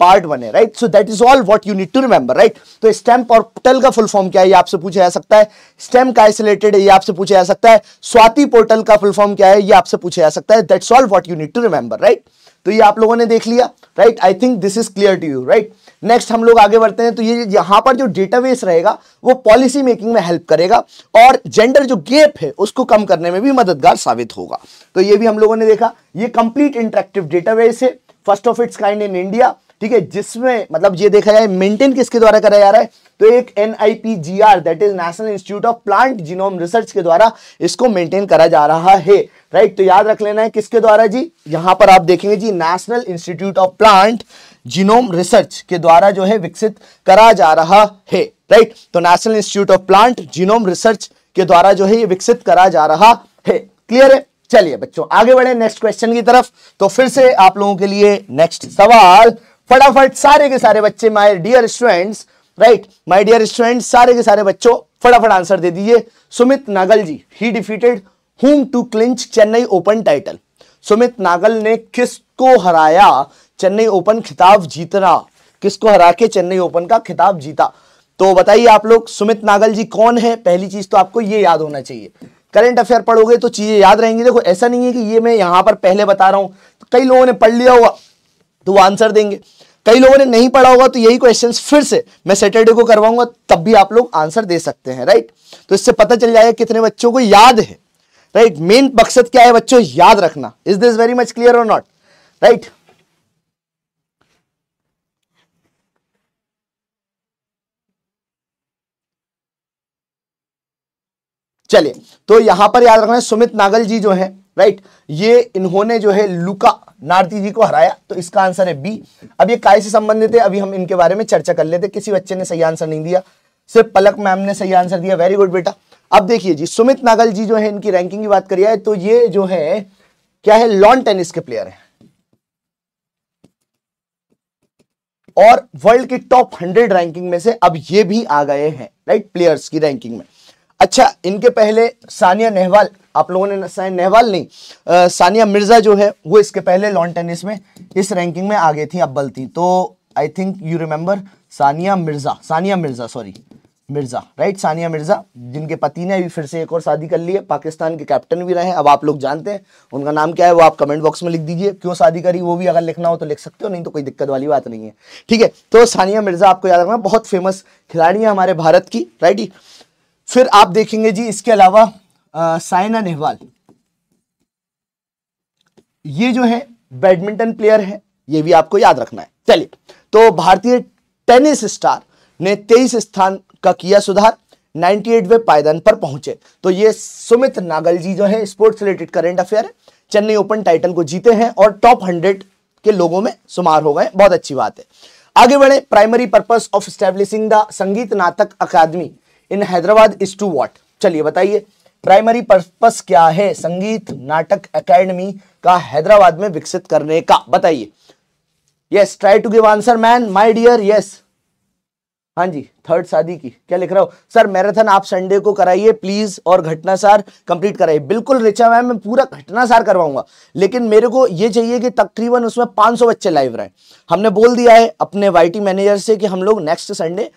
पार्ट बने right so that is all what you need to remember right तो स्टेम पोर्टल का फुल फॉर्म क्या है ये आपसे पूछा जा सकता है स्टेम का आइसोलेटेड है ये आपसे पूछा जा सकता है स्वाति पोर्टल का फुल फॉर्म क्या है ये आपसे पूछा जा सकता है that's all what you need to remember right तो ये आप लोगों ने देख लिया right I think this is clear to you right next हम लोग आगे बढ़ते हैं तो ये यहां पर जो डेटाबेस रहेगा वो पॉलिसी मेकिंग में हेल्प करेगा और जेंडर जो गैप है उसको कम करने में भी मददगार साबित होगा तो ये भी हम लोगों ने देखा ये कंप्लीट इंटरेक्टिव डेटाबेस है first of its kind in India ठीक है जिसमें मतलब ये देखा जाए मेंटेन किसके द्वारा कराया जा रहा है तो एक N I P G R that is National Institute of Plant Genome Research के द्वारा इसको मेंटेन करा जा रहा है राइट तो याद रख लेना है किसके द्वारा जी यहां पर आप देखेंगे जी National Institute of Plant Genome Research के द्वारा जो है विकसित करा जा रहा है राइट तो National Institute of Plant Genome Research के द्वारा जो है ये विकसित करा जा रहा है क्लियर है चलिए बच्चों आगे बढ़े नेक्स्ट क्वेश्चन की तरफ तो फिर से आप लोगों के लिए नेक्स्ट सवाल फटाफट सारे के सारे बच्चे my dear students right my dear students सारे के सारे बच्चों फटाफट आंसर दे दीजिए Sumit Nagal ji he defeated whom to clinch Chennai Open title Sumit Nagal ने किसको हराया चेन्नई ओपन खिताब जीतना किसको हरा के चेन्नई ओपन का खिताब जीता तो बताइए आप लोग सुमित नागल जी कौन है पहली चीज तो आपको ये याद होना चाहिए करंट अफेयर पढ़ोगे तो चीजें याद रहेंगी देखो ऐसा नहीं है कि ये मैं यहाँ पर पहले बता रहा हूँ तो कई लोगों ने पढ़ लिया होगा तो वो आंसर देंगे कई लोगों ने नहीं पढ़ा होगा तो यही क्वेश्चन फिर से मैं सैटरडे को करवाऊंगा तब भी आप लोग आंसर दे सकते हैं राइट तो इससे पता चल जाएगा कितने बच्चों को याद है राइट मेन मकसद क्या है बच्चों याद रखना is this very much clear और नॉट राइट चलिए तो यहां पर याद रखना है सुमित नागल जी जो है राइट ये इन्होंने जो है लुका नारती जी को हराया तो इसका आंसर है बी अब ये काय से संबंधित है अभी हम इनके बारे में चर्चा कर लेते किसी बच्चे ने सही आंसर नहीं दिया सिर्फ पलक मैम ने सही आंसर दिया वेरी गुड बेटा अब देखिए जी सुमित नागल जी जो है इनकी रैंकिंग की बात करिए तो ये जो है क्या है लॉन टेनिस के प्लेयर है और वर्ल्ड की टॉप हंड्रेड रैंकिंग में से अब ये भी आ गए हैं राइट प्लेयर्स की रैंकिंग में अच्छा इनके पहले सानिया नेहवाल आप लोगों ने सानिया नेहवाल नहीं आ, सानिया मिर्ज़ा जो है वो इसके पहले लॉन टेनिस में इस रैंकिंग में आगे थी अब्बल थी तो I think you remember Sania Mirza Sania Mirza sorry Mirza right Sania Mirza जिनके पति ने अभी फिर से एक और शादी कर ली है पाकिस्तान के कैप्टन भी रहे अब आप लोग जानते हैं उनका नाम क्या है वो आप कमेंट बॉक्स में लिख दीजिए क्यों शादी करी वो भी अगर लिखना हो तो लिख सकते हो नहीं तो कोई दिक्कत वाली बात नहीं है ठीक है तो सानिया मिर्ज़ा आपको याद रखना बहुत फेमस खिलाड़ी है हमारे भारत की राइट फिर आप देखेंगे जी इसके अलावा साइना नेहवाल ये जो है बैडमिंटन प्लेयर है ये भी आपको याद रखना है चलिए तो भारतीय टेनिस स्टार ने तेईस स्थान का किया सुधार 98वें पायदान पर पहुंचे तो ये सुमित नागल जी जो है स्पोर्ट्स रिलेटेड करेंट अफेयर है चेन्नई ओपन टाइटल को जीते हैं और टॉप हंड्रेड के लोगों में शुमार हो गए बहुत अच्छी बात है आगे बढ़े primary purpose of establishing the Sangeet Natak Akademi in Hyderabad is to what चलिए बताइए प्राइमरी पर्पस क्या है संगीत नाटक एकेडमी का हैदराबाद में विकसित करने का बताइए yes try to give answer man my dear yes हाँ जी थर्ड शादी की क्या लिख रहा हो सर मैराथन आप संडे को कराइए प्लीज और घटनासार कंप्लीट कराइए बिल्कुल रिचा मैम मैं पूरा घटनासार करवाऊंगा लेकिन मेरे को ये चाहिए कि तकरीबन उसमें 500 बच्चे लाइव रहे हमने बोल दिया है अपने वाईटी मैनेजर से कि हम लोग नेक्स्ट संडे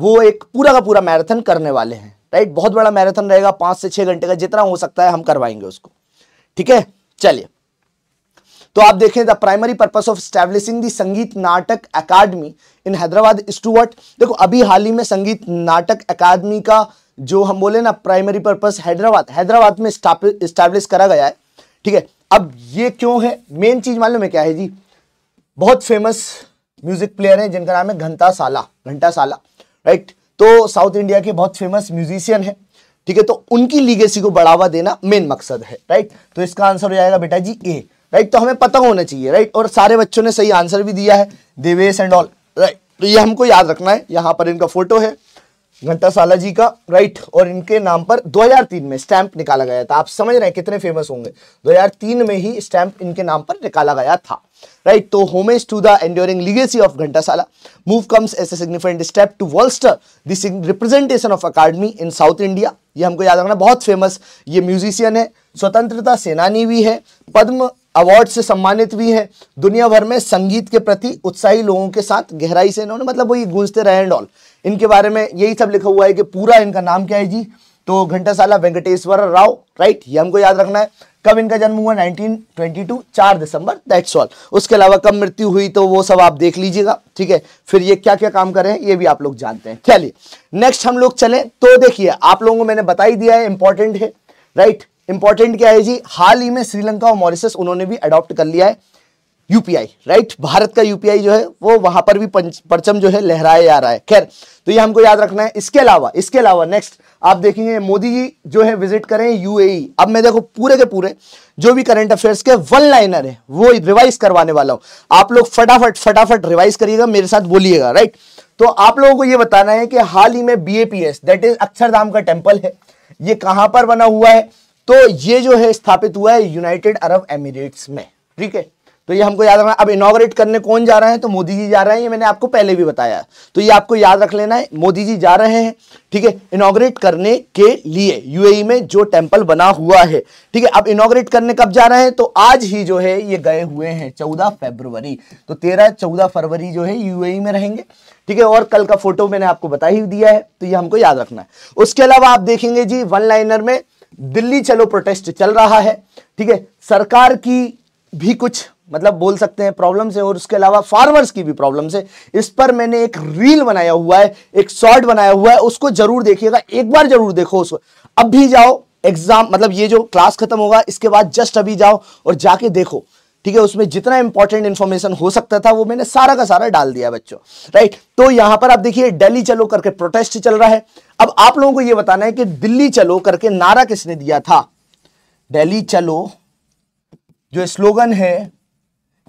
वो एक पूरा का पूरा मैराथन करने वाले हैं राइट बहुत बड़ा मैराथन रहेगा पांच से छह घंटे का जितना हो सकता है हम करवाएंगे उसको ठीक है चलिए तो आप देखें the primary purpose of establishing the Sangeet Natak Akademi in Hyderabad Stuart देखो अभी हाल ही में संगीत नाटक अकादमी का जो हम बोले ना प्राइमरी पर्पस हैदराबाद हैदराबाद में स्टैब्लिश करा गया है ठीक है अब ये क्यों है मेन चीज़ मालूम है क्या है जी बहुत फेमस म्यूजिक प्लेयर है जिनका नाम है घंटा साला घंटा साला राइट तो साउथ इंडिया के बहुत फेमस म्यूजिशियन है ठीक है तो उनकी लीगेसी को बढ़ावा देना मेन मकसद है राइट तो इसका आंसर हो जाएगा बेटा जी ए राइट तो हमें पता होना चाहिए राइट और सारे बच्चों ने सही आंसर भी दिया है देवेश एंड ऑल राइट तो ये हमको याद रखना है यहां पर इनका फोटो है घंटासाला जी का राइट और इनके नाम पर 2003 में स्टैंप निकाला गया था आप समझ रहे हैं कितने फेमस होंगे 2003 में ही स्टैंप इनके नाम पर निकाला गया था राइट तो homage to the enduring legacy of Ghantasala move comes as a significant step to bolster this representation of academy in South India ये हमको याद रखना बहुत फेमस ये म्यूजिशियन है स्वतंत्रता सेनानी भी है पद्म अवार्ड से सम्मानित भी है दुनिया भर में संगीत के प्रति उत्साही लोगों के साथ गहराई से इन्होंने मतलब वही गूंजते रहे एंड ऑल इनके बारे में यही सब लिखा हुआ है कि पूरा इनका नाम क्या है जी तो घंटासाला वेंकटेश्वर राव राइट ये हमको याद रखना है कब इनका जन्म हुआ 1922 4 दिसंबर दैट्स ऑल उसके अलावा कब मृत्यु हुई तो वो सब आप देख लीजिएगा ठीक है फिर ये क्या क्या काम करें हैं ये भी आप लोग जानते हैं चलिए नेक्स्ट हम लोग चलें तो देखिए आप लोगों को मैंने बता ही दिया है इंपॉर्टेंट है राइट इंपॉर्टेंट क्या है जी हाल ही में श्रीलंका और मॉरिशस उन्होंने भी अडॉप्ट कर लिया है यूपीआई राइट भारत का यूपीआई जो है वो वहां पर भी परचम जो है लहराया जा रहा है खैर तो ये हमको याद रखना है इसके अलावा इसके अलावा नेक्स्ट आप देखेंगे मोदी जी जो है विजिट करें यूएई e। अब मैं देखो पूरे के पूरे जो भी करंट अफेयर्स के वन लाइनर है वो रिवाइज करवाने वाला हूं आप लोग फटाफट फटाफट रिवाइज करिएगा मेरे साथ बोलिएगा राइट तो आप लोगों को ये बताना है कि हाल ही में बीएपीएस दैट इज अक्षरधाम का टेम्पल है ये कहां पर बना हुआ है तो ये जो है स्थापित हुआ है यूनाइटेड अरब एमिरेट्स में ठीक है तो ये हमको याद रखना अब इनोग्रेट करने कौन जा रहे हैं तो मोदी जी जा रहे हैं ये मैंने आपको पहले भी बताया तो ये आपको याद रख लेना है मोदी जी जा रहे हैं ठीक है इनोग्रेट करने के लिए यूएई e में जो टेम्पल बना हुआ है ठीक है अब इनोग्रेट करने कब जा रहे हैं तो आज ही जो है ये गए हुए हैं चौदह फेब्रुवरी तो तेरह चौदह फरवरी जो है यूएई e में रहेंगे ठीक है और कल का फोटो मैंने आपको बता ही दिया है तो ये हमको याद रखना है उसके अलावा आप देखेंगे जी वन लाइनर में दिल्ली चलो प्रोटेस्ट चल रहा है ठीक है सरकार की भी कुछ मतलब बोल सकते हैं प्रॉब्लम है और उसके अलावा फार्मर्स की भी प्रॉब्लम है इस पर मैंने एक रील बनाया हुआ है एक शॉर्ट बनाया हुआ है उसको जरूर देखिएगा एक बार जरूर देखो उसको अब भी जाओ एग्जाम मतलब ये जो क्लास खत्म होगा इसके बाद जस्ट अभी जाओ और जाके देखो ठीक है उसमें जितना इंपॉर्टेंट इन्फॉर्मेशन हो सकता था वो मैंने सारा का सारा डाल दिया बच्चों राइट तो यहां पर आप देखिए दिल्ली चलो करके प्रोटेस्ट चल रहा है अब आप लोगों को यह बताना है कि दिल्ली चलो करके नारा किसने दिया था दिल्ली चलो जो स्लोगन है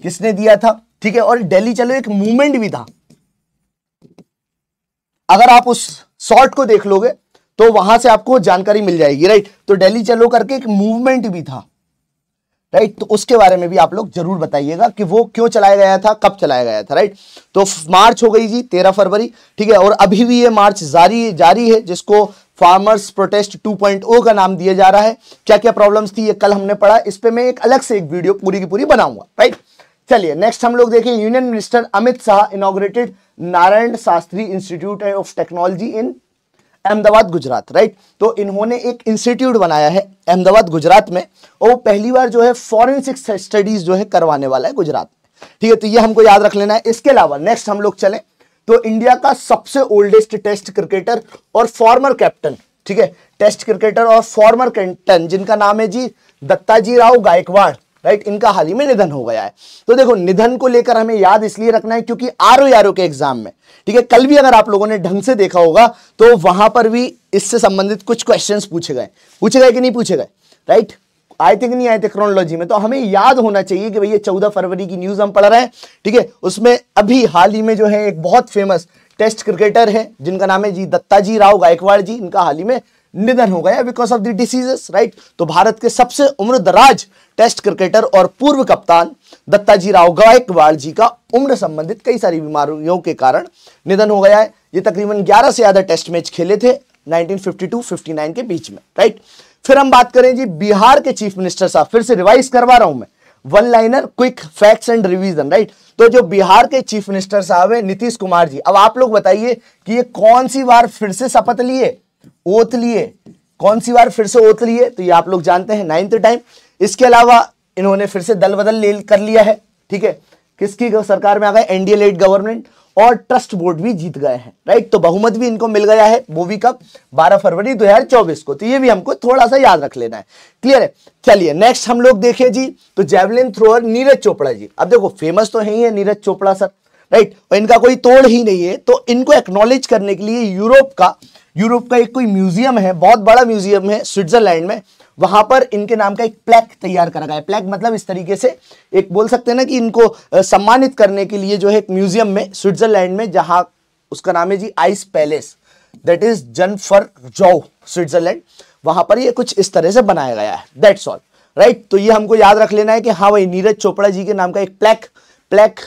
किसने दिया था ठीक है और दिल्ली चलो एक मूवमेंट भी था अगर आप उस शॉर्ट को देख लोगे तो वहां से आपको जानकारी मिल जाएगी राइट तो दिल्ली चलो करके एक मूवमेंट भी था राइट तो उसके बारे में भी आप लोग जरूर बताइएगा कि वो क्यों चलाया गया था कब चलाया गया था राइट तो मार्च हो गई जी तेरह फरवरी ठीक है और अभी भी ये मार्च जारी जारी है जिसको फार्मर्स प्रोटेस्ट 2.0 का नाम दिया जा रहा है क्या क्या प्रॉब्लम्स थी ये कल हमने पढ़ा इस पर मैं एक अलग से एक वीडियो पूरी की पूरी बनाऊंगा राइट चलिए नेक्स्ट हम लोग देखें union minister Amit Shah inaugurated Narayan Shastri Institute of Technology in Ahmedabad Gujarat right तो इन्होंने एक इंस्टीट्यूट बनाया है अहमदाबाद गुजरात में और वो पहली बार जो है फॉरेंसिक स्टडीज जो है करवाने वाला है गुजरात में ठीक है तो ये हमको याद रख लेना है इसके अलावा नेक्स्ट हम लोग चलें तो इंडिया का सबसे ओल्डेस्ट टेस्ट क्रिकेटर और फॉर्मर कैप्टन ठीक है टेस्ट क्रिकेटर और फॉर्मर कैप्टन जिनका नाम है जी दत्ताजी राव गायकवाड़ राइट इनका हाल ही में निधन हो गया है तो देखो निधन को लेकर हमें याद इसलिए रखना है क्योंकि आर ओ के एग्जाम में ठीक है कल भी अगर आप लोगों ने ढंग से देखा होगा तो वहां पर भी इससे संबंधित कुछ क्वेश्चन पूछे गए पूछे गए कि नहीं पूछे गए राइट आए थे कि नहीं आए थे क्रोनोलॉजी में तो हमें याद होना चाहिए कि भैया चौदह फरवरी की न्यूज हम पढ़ रहे हैं ठीक है उसमें अभी हाल ही में जो है एक बहुत फेमस टेस्ट क्रिकेटर हैं जिनका नाम है जी दत्ता जी राव गायकवाड़ जी इनका हाल ही में निधन हो गया because of the diseases right तो भारत के सबसे उम्र दराज टेस्ट क्रिकेटर और पूर्व कप्तान दत्ताजी राव गायकवाड़ जी का उम्र संबंधित कई सारी बीमारियों के कारण निधन हो गया है ये तकरीबन 11 से ज़्यादा टेस्ट मैच खेले थे 1952-59 के बीच में राइट फिर हम बात करें जी बिहार के चीफ मिनिस्टर साहब फिर से रिवाइज करवा रहा हूं मैं one liner quick facts and revision right तो जो बिहार के चीफ मिनिस्टर साहब है नीतीश कुमार जी अब आप लोग बताइए कि ये कौन सी बार फिर से शपथ लिए ओत लिए कौन सी बार फिर से ओत लिए तो ये आप लोग जानते हैं नाइन्थ टाइम इसके अलावा इन्होंने फिर से दल बदल ले कर लिया है ठीक है किसकी सरकार में आ गए एनडीए लेट गवर्नमेंट और ट्रस्ट बोर्ड भी जीत गए हैं राइट तो बहुमत भी इनको मिल गया है वो भी कब 12 फरवरी 2024 को तो ये भी हमको थोड़ा सा याद रख लेना है क्लियर है चलिए नेक्स्ट हम लोग देखें जी तो जेवलिन थ्रोअर नीरज चोपड़ा जी अब देखो फेमस तो है ही है नीरज चोपड़ा सर राइट और इनका कोई तोड़ ही नहीं है तो इनको एक्नोलेज करने के लिए यूरोप का यूरोप का एक कोई म्यूजियम है बहुत बड़ा म्यूजियम है स्विट्जरलैंड में वहां पर इनके नाम का एक प्लैक तैयार करा गया है प्लैक मतलब इस तरीके से एक बोल सकते हैं ना कि इनको सम्मानित करने के लिए जो है एक म्यूजियम में स्विट्जरलैंड में जहां उसका नाम है जी ice palace that is Jungfraujoch Switzerland वहां पर ये कुछ इस तरह से बनाया गया है दैट्स ऑल राइट तो ये हमको याद रख लेना है कि हाँ भाई नीरज चोपड़ा जी के नाम का एक प्लैक प्लैक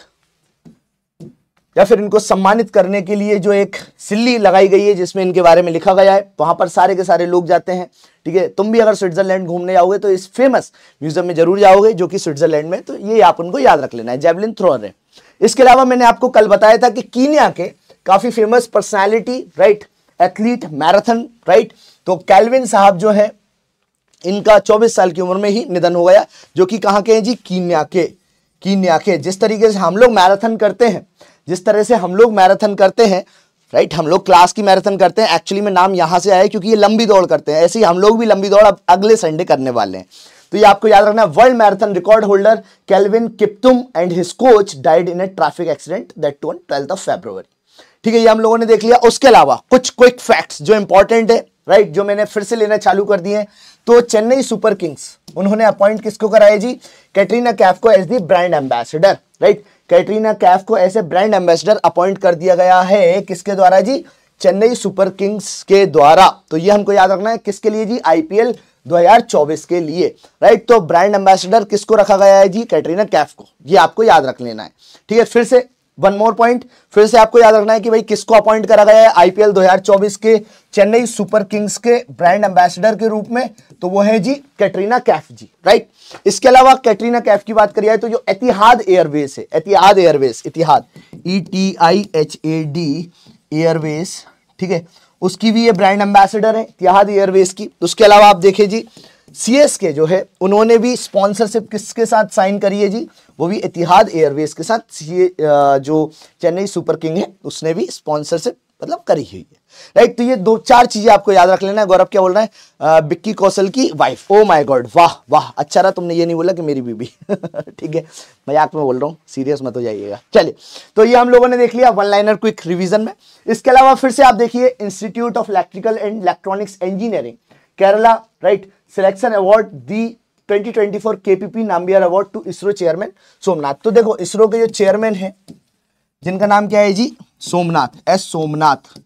या फिर इनको सम्मानित करने के लिए जो एक सिल्ली लगाई गई है जिसमें इनके बारे में लिखा गया है वहां पर सारे के सारे लोग जाते हैं ठीक है तुम भी अगर स्विट्जरलैंड घूमने जाओगे तो इस फेमस म्यूजियम में जरूर जाओगे जो कि स्विट्जरलैंड में तो ये आप उनको याद रख लेना है जेवलिन थ्रोअर है इसके अलावा मैंने आपको कल बताया था कि कीनिया के काफ़ी famous personality right athlete marathon right तो कैलविन साहब जो है इनका 24 साल की उम्र में ही निधन हो गया जो कि कहा के हैं जी कीन्या के कीन्या के जिस तरीके से हम लोग मैराथन करते हैं जिस तरह से हम लोग मैराथन करते हैं राइट हम लोग क्लास की मैराथन करते हैं एक्चुअली में नाम यहाँ से आया क्योंकि ये लंबी दौड़ करते हैं ऐसे ही हम लोग भी लंबी दौड़ अब अगले संडे करने वाले हैं तो ये आपको याद रखना है world marathon record holder Kelvin Kiptum and his coach died in a traffic accident that too on twelfth of February ठीक है ये हम लोगों ने देख लिया उसके अलावा कुछ क्विक फैक्ट्स जो इंपॉर्टेंट है राइट right, जो मैंने फिर से लेना चालू कर दिए तो चेन्नई सुपर किंग्स उन्होंने अपॉइंट किसको कराया जी कैटरीना कैफ को as the brand ambassador right Katrina Kaif को ऐसे ब्रांड एम्बेसडर अपॉइंट कर दिया गया है किसके द्वारा जी चेन्नई सुपर किंग्स के द्वारा तो ये हमको याद रखना है किसके लिए जी आईपीएल 2024 के लिए राइट तो ब्रांड एम्बेसडर किसको रखा गया है जी कैटरीना कैफ को ये आपको याद रख लेना है ठीक है फिर से वन मोर पॉइंट फिर से आपको याद रखना है कि भाई किसको अपॉइंट करा गया है आईपीएल 2024 के चेन्नई सुपर किंग्स के ब्रांड एम्बेसडर के रूप में तो वो है जी कैटरीना कैफ जी राइट इसके अलावा कैटरीना कैफ की बात करिए तो जो एतिहाद एयरवेज है Etihad Airways Etihad E T I H A D Airways ठीक है उसकी भी ये ब्रांड एम्बेसडर है इतिहाद एयरवेज की उसके अलावा आप देखे जी सीएसके जो है उन्होंने भी स्पॉन्सरशिप किसके साथ साइन करी है जी वो भी इतिहाद एयरवेज के साथ सी जो चेन्नई सुपर किंग है उसने भी स्पॉन्सरशिप मतलब करी हुई है राइट तो ये दो चार चीजें आपको याद रख लेना है गौरव क्या बोल रहे हैं बिक्की कौशल की वाइफ ओ माय गॉड वाह वाह अच्छा रहा तुमने ये नहीं बोला कि मेरी बीबी ठीक है मजाक में बोल रहा हूँ सीरियस मत हो जाइएगा चलिए तो ये हम लोगों ने देख लिया वन लाइनर क्विक रिविजन में इसके अलावा फिर से आप देखिए Institute of Electrical and Electronics Engineering Kerala, right? Selection award, the 2024 KPP Nambiar award to ISRO chairman Somnath तो देखो इसरो के जो चेयरमैन हैं जिनका नाम क्या है जी सोमनाथ एस सोमनाथ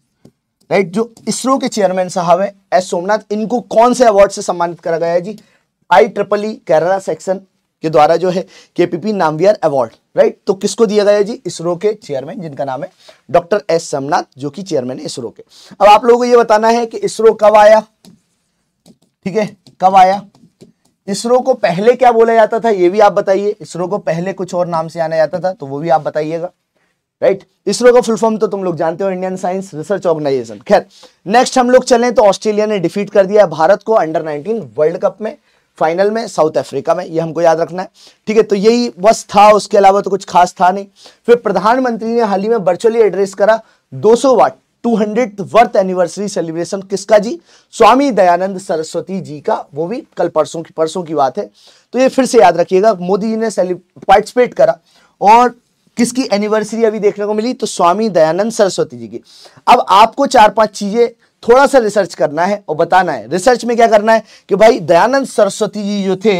राइट जो इसरो के चेयरमैन साहब हैं एस सोमनाथ इनको कौन से अवार्ड से सम्मानित करा गया है जी I triple E Kerala section के द्वारा जो है केपीपी नामवियर अवार्ड राइट तो किसको दिया गया है जी इसरो के चेयरमैन जिनका नाम है डॉक्टर एस सोमनाथ जो कि चेयरमैन है इसरो के अब आप लोगों को ये बताना है कि इसरो कब आया ठीक है कब आया इसरो को पहले क्या बोला जाता था ये भी आप बताइए इसरो को पहले कुछ और नाम से आना जाता था तो वो भी आप बताइएगा राइट इसरो का फुल फॉर्म तो तुम लोग जानते हो इंडियन साइंस रिसर्च ऑर्गेनाइजेशन खैर नेक्स्ट हम लोग चलें तो ऑस्ट्रेलिया ने डिफीट कर दिया भारत को अंडर 19 वर्ल्ड कप में फाइनल में साउथ अफ्रीका में ये हमको याद रखना है ठीक है तो यही बस था उसके अलावा तो कुछ खास था नहीं फिर प्रधानमंत्री ने हाल ही में वर्चुअली एड्रेस करा दो what two hundred worth anniversary celebration किसका जी स्वामी दयानंद सरस्वती जी का वो भी कल परसों की परसों की बात है तो ये फिर से याद रखिएगा मोदी जी ने पार्टिसिपेट करा और किसकी एनिवर्सरी अभी देखने को मिली तो स्वामी दयानंद सरस्वती जी की अब आपको चार पांच चीजें थोड़ा सा रिसर्च करना है और बताना है रिसर्च में क्या करना है कि भाई दयानंद सरस्वती जी जो थे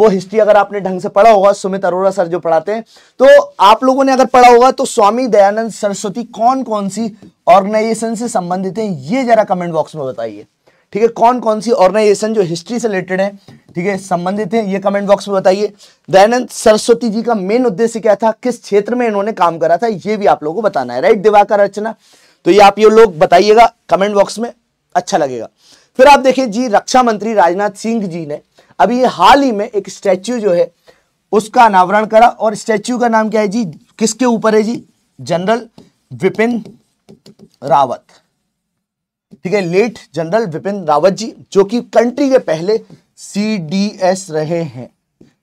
वो हिस्ट्री अगर आपने ढंग से पढ़ा होगा सुमित अरोरा सर जो पढ़ाते हैं तो आप लोगों ने अगर पढ़ा होगा तो स्वामी दयानंद सरस्वती कौन कौन सी ऑर्गेनाइजेशन से संबंधित हैं ये जरा कमेंट बॉक्स में बताइए ठीक है कौन कौन सी ऑर्गेनाइजेशन जो हिस्ट्री से रिलेटेड है ठीक है संबंधित है ये कमेंट बॉक्स में बताइए दयानंद सरस्वती जी का मेन उद्देश्य क्या था किस क्षेत्र में इन्होंने काम करा था ये भी आप लोगों को बताना है राइट दिवाकर रचना तो ये आप ये लोग बताइएगा कमेंट बॉक्स में अच्छा लगेगा फिर आप देखिए जी रक्षा मंत्री राजनाथ सिंह जी ने अभी हाल ही में एक स्टैच्यू जो है उसका अनावरण करा और स्टैच्यू का नाम क्या है जी किसके ऊपर है जी जनरल विपिन रावत ठीक है लेट जनरल विपिन रावत जी जो कि कंट्री के पहले सीडीएस रहे हैं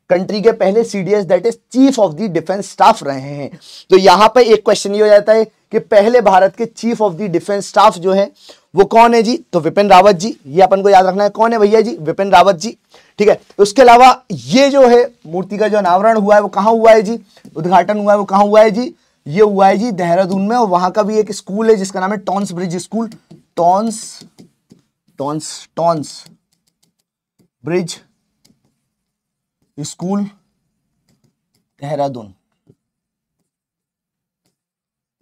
कंट्री के पहले CDS that is chief of the defence staff रहे हैं तो यहां पर एक क्वेश्चन ये हो जाता है कि पहले भारत के chief of the defence staff जो है वो कौन है जी तो विपिन रावत जी ये अपन को याद रखना है कौन है भैया जी विपिन रावत जी ठीक है उसके अलावा ये जो है मूर्ति का जो अनावरण हुआ है वो कहाँ हुआ है जी उद्घाटन हुआ है वो कहाँ हुआ है जी ये हुआ है जी देहरादून में और वहां का भी एक स्कूल है जिसका नाम है Tons Bridge School Tons Tons Tons Bridge School Dehradun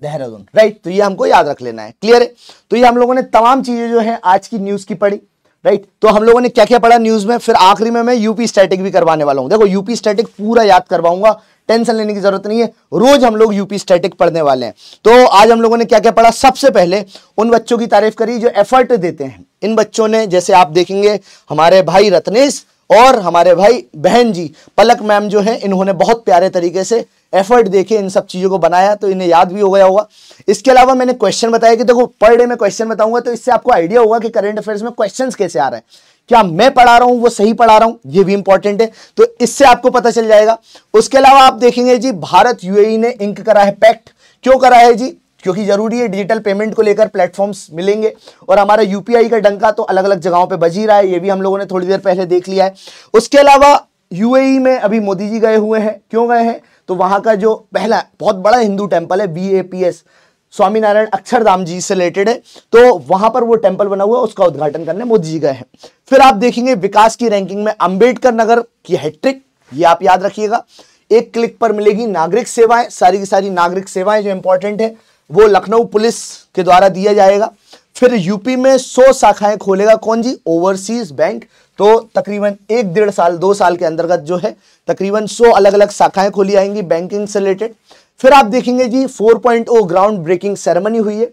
Dehradun right तो ये हमको याद रख लेना है क्लियर है तो ये हम लोगों ने तमाम चीज़ें जो है आज की न्यूज़ की पढ़ी राइट तो हम लोगों ने क्या क्या पढ़ा न्यूज़ में फिर आखिरी में मैं यूपी स्टैटिक भी करवाने वाला हूं देखो यूपी स्टैटिक पूरा याद करवाऊंगा टेंशन लेने की जरूरत नहीं है रोज हम लोग यूपी स्टैटिक पढ़ने वाले हैं तो आज हम लोगों ने क्या क्या पढ़ा सबसे पहले उन बच्चों की तारीफ करी जो एफर्ट देते हैं इन बच्चों ने जैसे आप देखेंगे हमारे भाई रत्नेश और हमारे भाई बहन जी पलक मैम जो हैं इन्होंने बहुत प्यारे तरीके से एफर्ट देखे इन सब चीज़ों को बनाया तो इन्हें याद भी हो गया होगा इसके अलावा मैंने क्वेश्चन बताया कि देखो पर डे में क्वेश्चन बताऊंगा तो इससे आपको आइडिया होगा कि करंट अफेयर्स में क्वेश्चंस कैसे आ रहे हैं क्या मैं पढ़ा रहा हूँ वो सही पढ़ा रहा हूँ ये भी इंपॉर्टेंट है तो इससे आपको पता चल जाएगा उसके अलावा आप देखेंगे जी भारत यू e ने इंक करा है पैक्ट क्यों करा है जी क्योंकि ज़रूरी है डिजिटल पेमेंट को लेकर प्लेटफॉर्म्स मिलेंगे और हमारा यूपीआई का डंका तो अलग अलग जगहों पे बज ही रहा है ये भी हम लोगों ने थोड़ी देर पहले देख लिया है उसके अलावा यूएई e में अभी मोदी जी गए हुए हैं क्यों गए हैं तो वहाँ का जो पहला बहुत बड़ा हिंदू टेम्पल है B A P S Swaminarayan Akshardham ji से रिलेटेड है तो वहां पर वो टेम्पल बना हुआ है उसका उद्घाटन करने मोदी जी गए हैं फिर आप देखेंगे विकास की रैंकिंग में अंबेडकर नगर की हैट्रिक ये आप याद रखिएगा एक क्लिक पर मिलेगी नागरिक सेवाएं सारी की सारी नागरिक सेवाएं जो इंपॉर्टेंट है वो लखनऊ पुलिस के द्वारा दिया जाएगा फिर यूपी में 100 शाखाएं खोलेगा कौन जी ओवरसीज बैंक तो तकरीबन एक डेढ़ साल दो साल के अंतर्गत जो है तकरीबन 100 अलग अलग शाखाएं खोली जाएंगी बैंकिंग से रिलेटेड फिर आप देखेंगे जी 4.0 ग्राउंड ब्रेकिंग सेरेमनी हुई है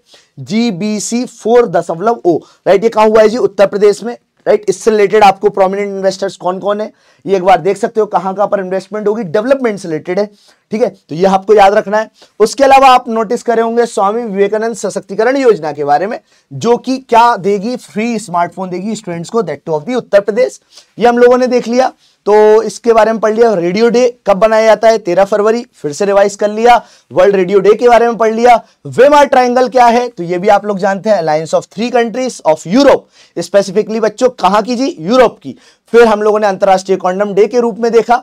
जी बी सी फोर दशमलव ओ राइट ये कहाँ हुआ है जी उत्तर प्रदेश में राइट इससे रिलेटेड आपको प्रोमिनेंट इन्वेस्टर्स कौन कौन है ये एक बार देख सकते हो कहां कहां पर इन्वेस्टमेंट होगी डेवलपमेंट से रिलेटेड है ठीक है तो ये आपको याद रखना है उसके अलावा आप नोटिस करे होंगे स्वामी विवेकानंद सशक्तिकरण योजना के बारे में जो कि क्या देगी फ्री स्मार्टफोन देगी स्टूडेंट्स को that to of the Uttar Pradesh ये हम लोगों ने देख लिया तो इसके बारे में पढ़ लिया रेडियो डे कब बनाया जाता है तेरह फरवरी फिर से रिवाइज कर लिया वर्ल्ड रेडियो डे के बारे में पढ़ लिया वेमार ट्राइंगल क्या है तो ये भी आप लोग जानते हैं alliance of three countries of Europe specifically बच्चों कहाँ की जी यूरोप की फिर हम लोगों ने अंतर्राष्ट्रीय कॉन्डम डे के रूप में देखा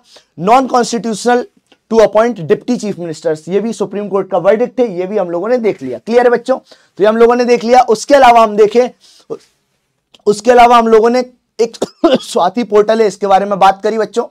non constitutional to appoint deputy chief ministers ये भी सुप्रीम कोर्ट का वर्डिक्ट थे ये भी हम लोगों ने देख लिया क्लियर है बच्चों तो ये हम लोगों ने देख लिया उसके अलावा हम देखें उसके अलावा हम लोगों ने एक स्वाति पोर्टल है इसके बारे में बात करी बच्चों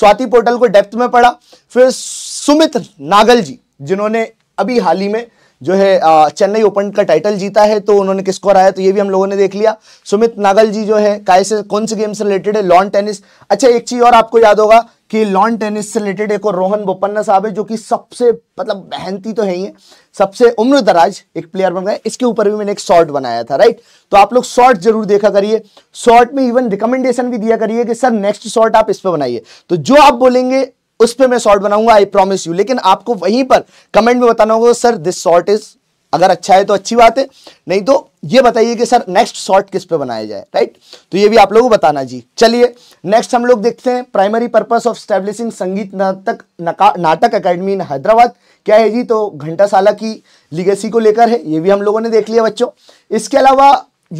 स्वाति पोर्टल को डेप्थ में पढ़ा फिर सुमित नागल जी जिन्होंने अभी हाल ही में जो है चेन्नई ओपन का टाइटल जीता है तो उन्होंने किसको हराया तो ये भी हम लोगों ने देख लिया सुमित नागल जी जो है कैसे कौन से गेम से रिलेटेड है लॉन टेनिस अच्छा एक चीज़ और आपको याद होगा कि लॉन टेनिस से रिलेटेड एक और रोहन बोपन्ना साहब है जो कि सबसे मतलब बहनती तो है ही है सबसे उम्र दराज एक प्लेयर बन गए इसके ऊपर भी मैंने एक शॉर्ट बनाया था राइट तो आप लोग शॉर्ट जरूर देखा करिए शॉर्ट में इवन रिकमेंडेशन भी दिया करिए कि सर नेक्स्ट शॉर्ट आप इस पर बनाइए तो जो आप बोलेंगे उस पर मैं शॉर्ट बनाऊंगा आई प्रॉमिस यू लेकिन आपको वहीं पर कमेंट में बताना होगा सर दिस शॉर्ट इज अगर अच्छा है तो अच्छी बात है नहीं तो ये बताइए कि सर नेक्स्ट शॉर्ट किस पे बनाया जाए राइट तो ये भी आप लोगों को बताना जी चलिए नेक्स्ट हम लोग देखते हैं प्राइमरी पर्पस ऑफ स्टेब्लिशिंग संगीत नाटक नाटक अकेडमी इन हैदराबाद क्या है जी तो घंटासाला की लिगेसी को लेकर है ये भी हम लोगों ने देख लिया बच्चों इसके अलावा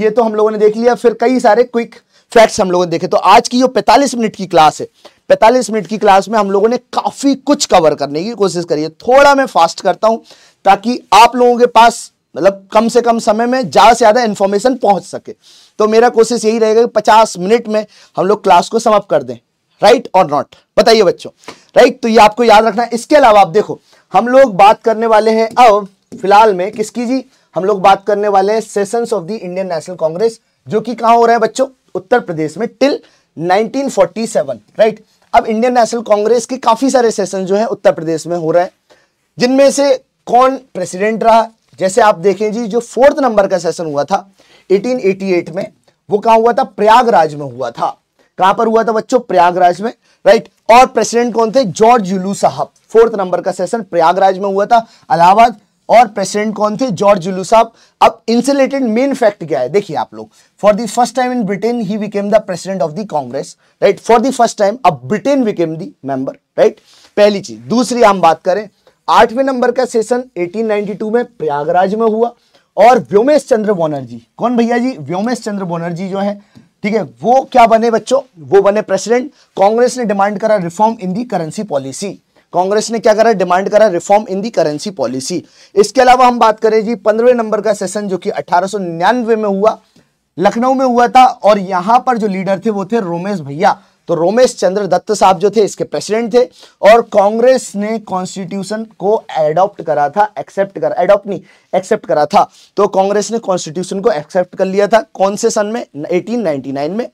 ये तो हम लोगों ने देख लिया फिर कई सारे क्विक फैक्ट्स हम लोगों ने देखे तो आज की जो पैंतालीस मिनट की क्लास है पैंतालीस मिनट की क्लास में हम लोगों ने काफ़ी कुछ कवर करने की कोशिश करी है थोड़ा मैं फास्ट करता हूँ ताकि आप लोगों के पास मतलब कम से कम समय में ज़्यादा से ज़्यादा इंफॉर्मेशन पहुंच सके तो मेरा कोशिश यही रहेगा कि पचास मिनट में हम लोग क्लास को समाप्त कर दें राइट और नॉट बताइए बच्चों राइट तो ये आपको याद रखना है इसके अलावा आप देखो हम लोग बात करने वाले हैं अब फिलहाल में किसकी जी हम लोग बात करने वाले हैं session of the Indian National Congress जो कि कहाँ हो रहे हैं बच्चों उत्तर प्रदेश में टिल 1947 राइट अब इंडियन नेशनल कांग्रेस के काफ़ी सारे सेशन जो है उत्तर प्रदेश में हो रहे हैं जिनमें से कौन प्रेसिडेंट रहा जैसे आप देखें जी जो फोर्थ नंबर का सेशन हुआ था 1888 में वो कहा हुआ था प्रयागराज में हुआ था कहां पर हुआ था बच्चों प्रयागराज में राइट और प्रेसिडेंट कौन थे जॉर्ज जुलू साहब फोर्थ नंबर का सेशन प्रयागराज में हुआ था अलाहाबाद और प्रेसिडेंट कौन थे जॉर्ज जुलू साहब अब इंसुलेटेड मेन फैक्ट क्या है देखिए आप लोग for the first time in Britain he became the president of the Congress right for the first time अब Britain became the member right पहली चीज दूसरी हम बात करें आठवें नंबर का सेशन 1892 में प्रयागराज में हुआ और व्योमेश चंद्र बोनर्जी कौन भैया जी व्योमेश चंद्र बोनर्जी जो है ठीक है वो क्या बने बच्चों वो बने प्रेसिडेंट कांग्रेस ने डिमांड करा reform in the currency policy Congress ने क्या करा डिमांड करा reform in the currency policy इसके अलावा हम बात करें जी पंद्रहवें नंबर का सेशन जो कि अठारह में हुआ लखनऊ में हुआ था और यहां पर जो लीडर थे वो थे रोमेश भैया तो रोमेश चंद्र दत्त साहब जो थे इसके प्रेसिडेंट थे और कांग्रेस ने कॉन्स्टिट्यूशन को एडॉप्ट करा था एक्सेप्ट कर एडॉप्ट नहीं एक्सेप्ट करा था तो कांग्रेस ने कॉन्स्टिट्यूशन को एक्सेप्ट कर लिया था कौन से सन में 1899 में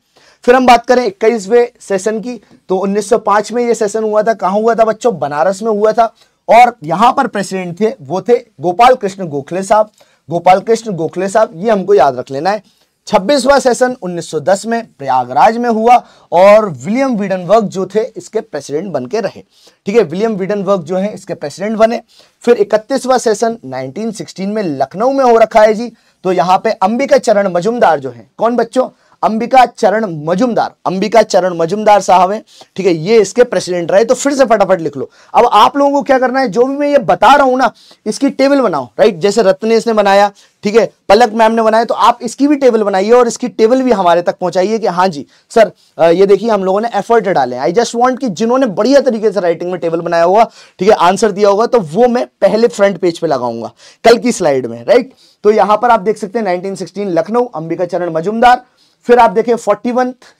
फिर हम बात करें इक्कीसवें सेशन की तो 1905 में यह सेशन हुआ था कहा हुआ था बच्चों बनारस में हुआ था और यहां पर प्रेसिडेंट थे वो थे गोपाल कृष्ण गोखले साहब गोपाल कृष्ण गोखले साहब ये हमको याद रख लेना है छब्बीसवा सेशन 1910 में प्रयागराज में हुआ और विलियम वर्ग जो थे इसके प्रेसिडेंट बन के रहे ठीक है विलियम वर्ग जो है इसके प्रेसिडेंट बने फिर 31वां सेशन 1916 में लखनऊ में हो रखा है जी तो यहाँ पे अंबिका चरण मजुमदार जो है कौन बच्चों अंबिका चरण मजुमदार अंबिका चरण मजुमदार साहब हैं ठीक है ये इसके प्रेसिडेंट रहे तो फिर से फटाफट लिख लो अब आप लोगों को क्या करना है जो भी मैं ये बता रहा हूं ना इसकी टेबल बनाओ राइट जैसे रत्नेश ने बनाया ठीक है पलक मैम ने बनाया तो आप इसकी भी टेबल बनाइए और इसकी टेबल भी हमारे तक पहुंचाइए कि हाँ जी सर ये देखिए हम लोगों ने एफर्ट डाले आई जस्ट वॉन्ट की जिन्होंने बढ़िया तरीके से राइटिंग में टेबल बनाया होगा ठीक है आंसर दिया होगा तो वो मैं पहले फ्रंट पेज पर लगाऊंगा कल की स्लाइड में राइट तो यहां पर आप देख सकते हैं नाइनटीन लखनऊ अंबिका चरण मजुमदार फिर आप देखें फोर्टी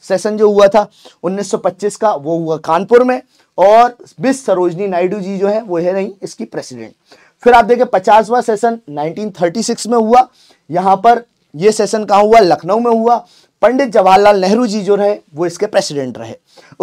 सेशन जो हुआ था 1925 का वो हुआ कानपुर में और बिस सरोजनी नायडू जी जो है वो है नहीं इसकी प्रेसिडेंट फिर आप देखें पचासवा सेशन 1936 में हुआ यहाँ पर ये सेशन कहाँ हुआ लखनऊ में हुआ पंडित जवाहरलाल नेहरू जी जो रहे वो इसके प्रेसिडेंट रहे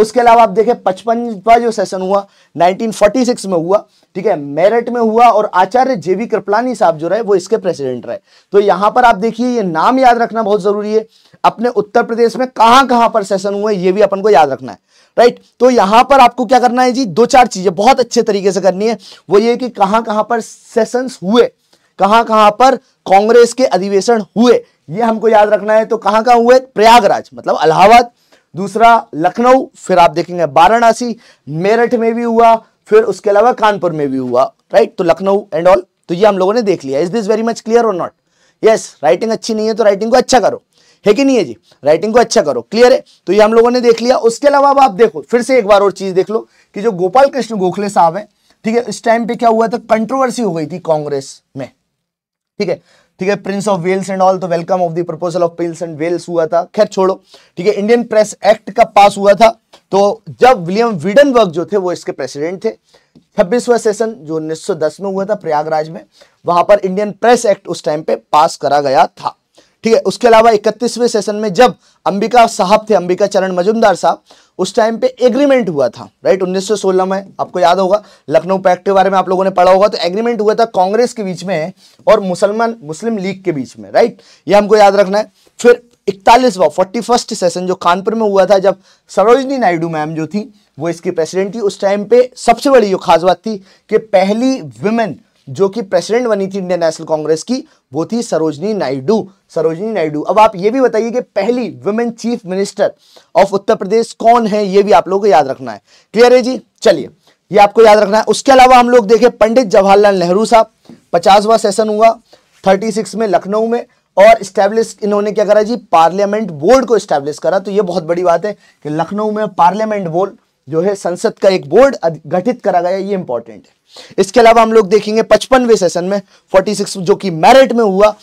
उसके अलावा आप देखें पचपनवा जो सेशन हुआ 1946 में हुआ ठीक है मेरठ में हुआ और आचार्य जेवी कृपलानी साहब जो रहे वो इसके प्रेसिडेंट रहे तो यहां पर आप देखिए ये नाम याद रखना बहुत ज़रूरी है अपने उत्तर प्रदेश में कहां कहां पर सेशन हुए ये भी अपन को याद रखना है राइट तो यहां पर आपको क्या करना है जी दो चार चीज़ें बहुत अच्छे तरीके से करनी है वो ये कि कहां कहां पर सेशंस हुए कहां कहां पर कांग्रेस के अधिवेशन हुए ये हमको याद रखना है तो कहां कहां हुए प्रयागराज मतलब अलाहाबाद दूसरा लखनऊ फिर आप देखेंगे वाराणसी मेरठ में भी हुआ फिर उसके अलावा कानपुर में भी हुआ राइट तो लखनऊ एंड ऑल तो ये हम लोगों ने देख लिया is this very much clear और नॉट यस राइटिंग अच्छी नहीं है तो राइटिंग को अच्छा करो है कि नहीं है जी राइटिंग को अच्छा करो क्लियर है तो ये हम लोगों ने देख लिया उसके अलावा अब आप देखो फिर से एक बार और चीज देख लो कि जो गोपाल कृष्ण गोखले साहब है ठीक है इस टाइम पे क्या हुआ था कंट्रोवर्सी हो गई थी कांग्रेस में ठीक है ठीक है Prince of Wales and all तो welcome of the proposal of Prince and Wales हुआ था खैर छोड़ो ठीक है इंडियन प्रेस एक्ट का पास हुआ था तो जब विलियम विडनबर्ग जो थे वो इसके प्रेसिडेंट थे छब्बीसवा सेशन जो 1910 में हुआ था प्रयागराज में वहां पर इंडियन प्रेस एक्ट उस टाइम पे पास करा गया था ठीक है उसके अलावा इकतीसवें सेशन में जब अंबिका साहब थे अंबिका चरण मजुमदार साहब उस टाइम पे एग्रीमेंट हुआ था राइट 1916 में आपको याद होगा लखनऊ पैक्ट के बारे में आप लोगों ने पढ़ा होगा तो एग्रीमेंट हुआ था कांग्रेस के बीच में और मुसलमान मुस्लिम लीग के बीच में राइट ये हमको याद रखना है फिर इकतालीसवा फोर्टी फर्स्ट सेशन जो कानपुर में हुआ था जब सरोजनी नायडू मैम जो थी वो इसकी प्रेसिडेंट थी उस टाइम पे सबसे बड़ी जो खास बात थी कि पहली वुमेन जो कि प्रेसिडेंट बनी थी इंडियन नेशनल कांग्रेस की वो थी सरोजनी नायडू सरोजनी नायडू अब आप ये भी बताइए कि पहली women chief minister of Uttar Pradesh कौन है ये भी आप लोगों को याद रखना है क्लियर है जी चलिए ये आपको याद रखना है उसके अलावा हम लोग देखें पंडित जवाहरलाल नेहरू साहब पचासवा सेशन हुआ थर्टी सिक्स में लखनऊ में और स्टैब्लिश इन्होंने क्या करा जी पार्लियामेंट बोर्ड को स्टैब्लिश करा तो ये बहुत बड़ी बात है कि लखनऊ में पार्लियामेंट बोर्ड जो है संसद का एक बोर्ड गठित करा गया ये इंपॉर्टेंट है इसके अलावा हम लोग देखेंगे पचपनवे सेशन में 46 जो कि मेरिट में हुआ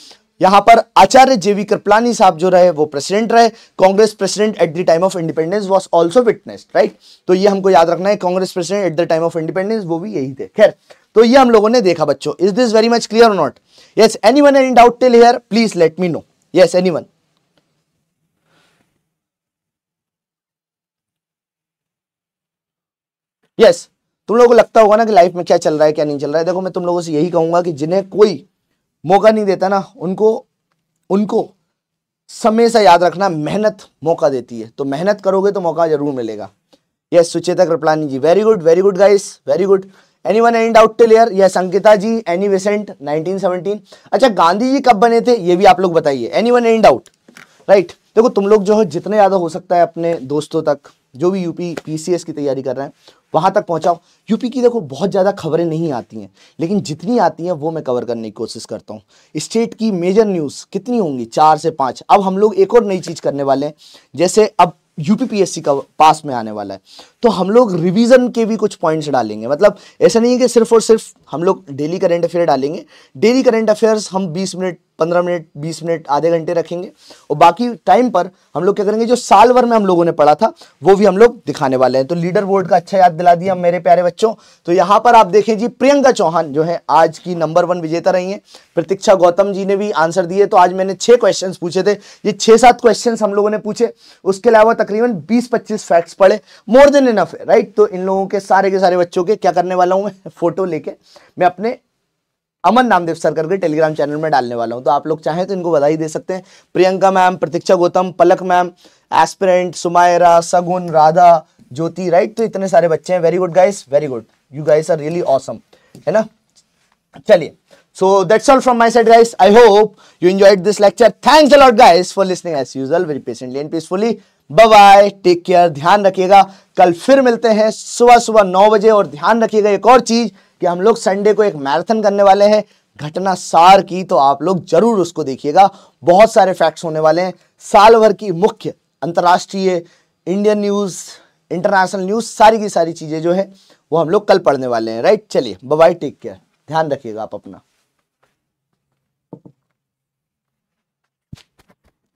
यहां पर आचार्य जेवी कृपलानी साहब जो रहे वो प्रेसिडेंट रहे Congress president at the time of independence was also witness right तो ये हमको याद रखना है Congress president at the time of independence वो भी यही थे खैर तो ये हम लोगों ने देखा बच्चों is this very much clear not yes any one doubt till here please let me know yes any one yes तुम लोगों को लगता होगा ना कि लाइफ में क्या चल रहा है क्या नहीं चल रहा है देखो मैं तुम लोगों से यही कहूंगा कि जिन्हें कोई मौका नहीं देता ना उनको उनको समय से याद रखना मेहनत मौका देती है तो मेहनत करोगे तो मौका जरूर मिलेगा yes Sucheta Kripalani ji very good very good guys very good any one and out टेलियर year yes Ankita ji Annie Besant nineteen अच्छा गांधी जी कब बने थे ये भी आप लोग बताइए any one and out right देखो तुम लोग जो है जितना ज़्यादा हो सकता है अपने दोस्तों तक जो भी यूपी पीसीएस की तैयारी कर रहे हैं वहाँ तक पहुँचाओ यूपी की देखो बहुत ज़्यादा खबरें नहीं आती हैं लेकिन जितनी आती हैं वो मैं कवर करने की कोशिश करता हूँ स्टेट की मेजर न्यूज़ कितनी होंगी चार से पाँच अब हम लोग एक और नई चीज़ करने वाले हैं जैसे अब यूपीपीएससी का पास में आने वाला है तो हम लोग रिवीजन के भी कुछ पॉइंट्स डालेंगे मतलब ऐसा नहीं है कि सिर्फ और सिर्फ हम लोग डेली करेंट अफेयर डालेंगे डेली करेंट अफेयर्स हम 20 मिनट पंद्रह मिनट बीस मिनट आधे घंटे रखेंगे और बाकी टाइम पर हम लोग क्या करेंगे जो साल भर में हम लोगों ने पढ़ा था वो भी हम लोग दिखाने वाले हैं तो लीडर बोर्ड का अच्छा याद दिला दिया मेरे प्यारे बच्चों तो यहाँ पर आप देखें जी प्रियंका चौहान जो है आज की नंबर वन विजेता रही है प्रतीक्षा गौतम जी ने भी आंसर दिए तो आज मैंने छः क्वेश्चन पूछे थे ये छः सात क्वेश्चन हम लोगों ने पूछे उसके अलावा तकरीबन बीस पच्चीस फैक्ट्स पढ़े मोर देन इनफ राइट तो इन लोगों के सारे के सारे बच्चों के क्या करने वाला हूँ मैं फोटो लेके मैं अपने अमन नामदेव सर करके टेलीग्राम चैनल में डालने वाला हूँ तो आप लोग चाहें तो इनको बधाई दे सकते हैं Priyanka ma'am Pratiksha Gautam Palak ma'am aspirant Sumaira Sagun Radha Jyoti right तो इतने सारे बच्चे हैं very good guys very good you guys are really awesome है ना चलिए so that's all from my side guys I hope you enjoyed this lecture thanks a lot guys for listening as usual very patiently and peacefully bye bye take care ध्यान रखिएगा कल फिर मिलते हैं सुबह सुबह नौ बजे और ध्यान रखिएगा एक और चीज कि हम लोग संडे को एक मैराथन करने वाले हैं घटना सार की तो आप लोग जरूर उसको देखिएगा बहुत सारे फैक्ट्स होने वाले हैं साल भर की मुख्य अंतर्राष्ट्रीय इंडियन न्यूज़ इंटरनेशनल न्यूज़ सारी की सारी चीज़ें जो है वो हम लोग कल पढ़ने वाले हैं राइट चलिए बबाई टेक केयर ध्यान रखिएगा आप अपना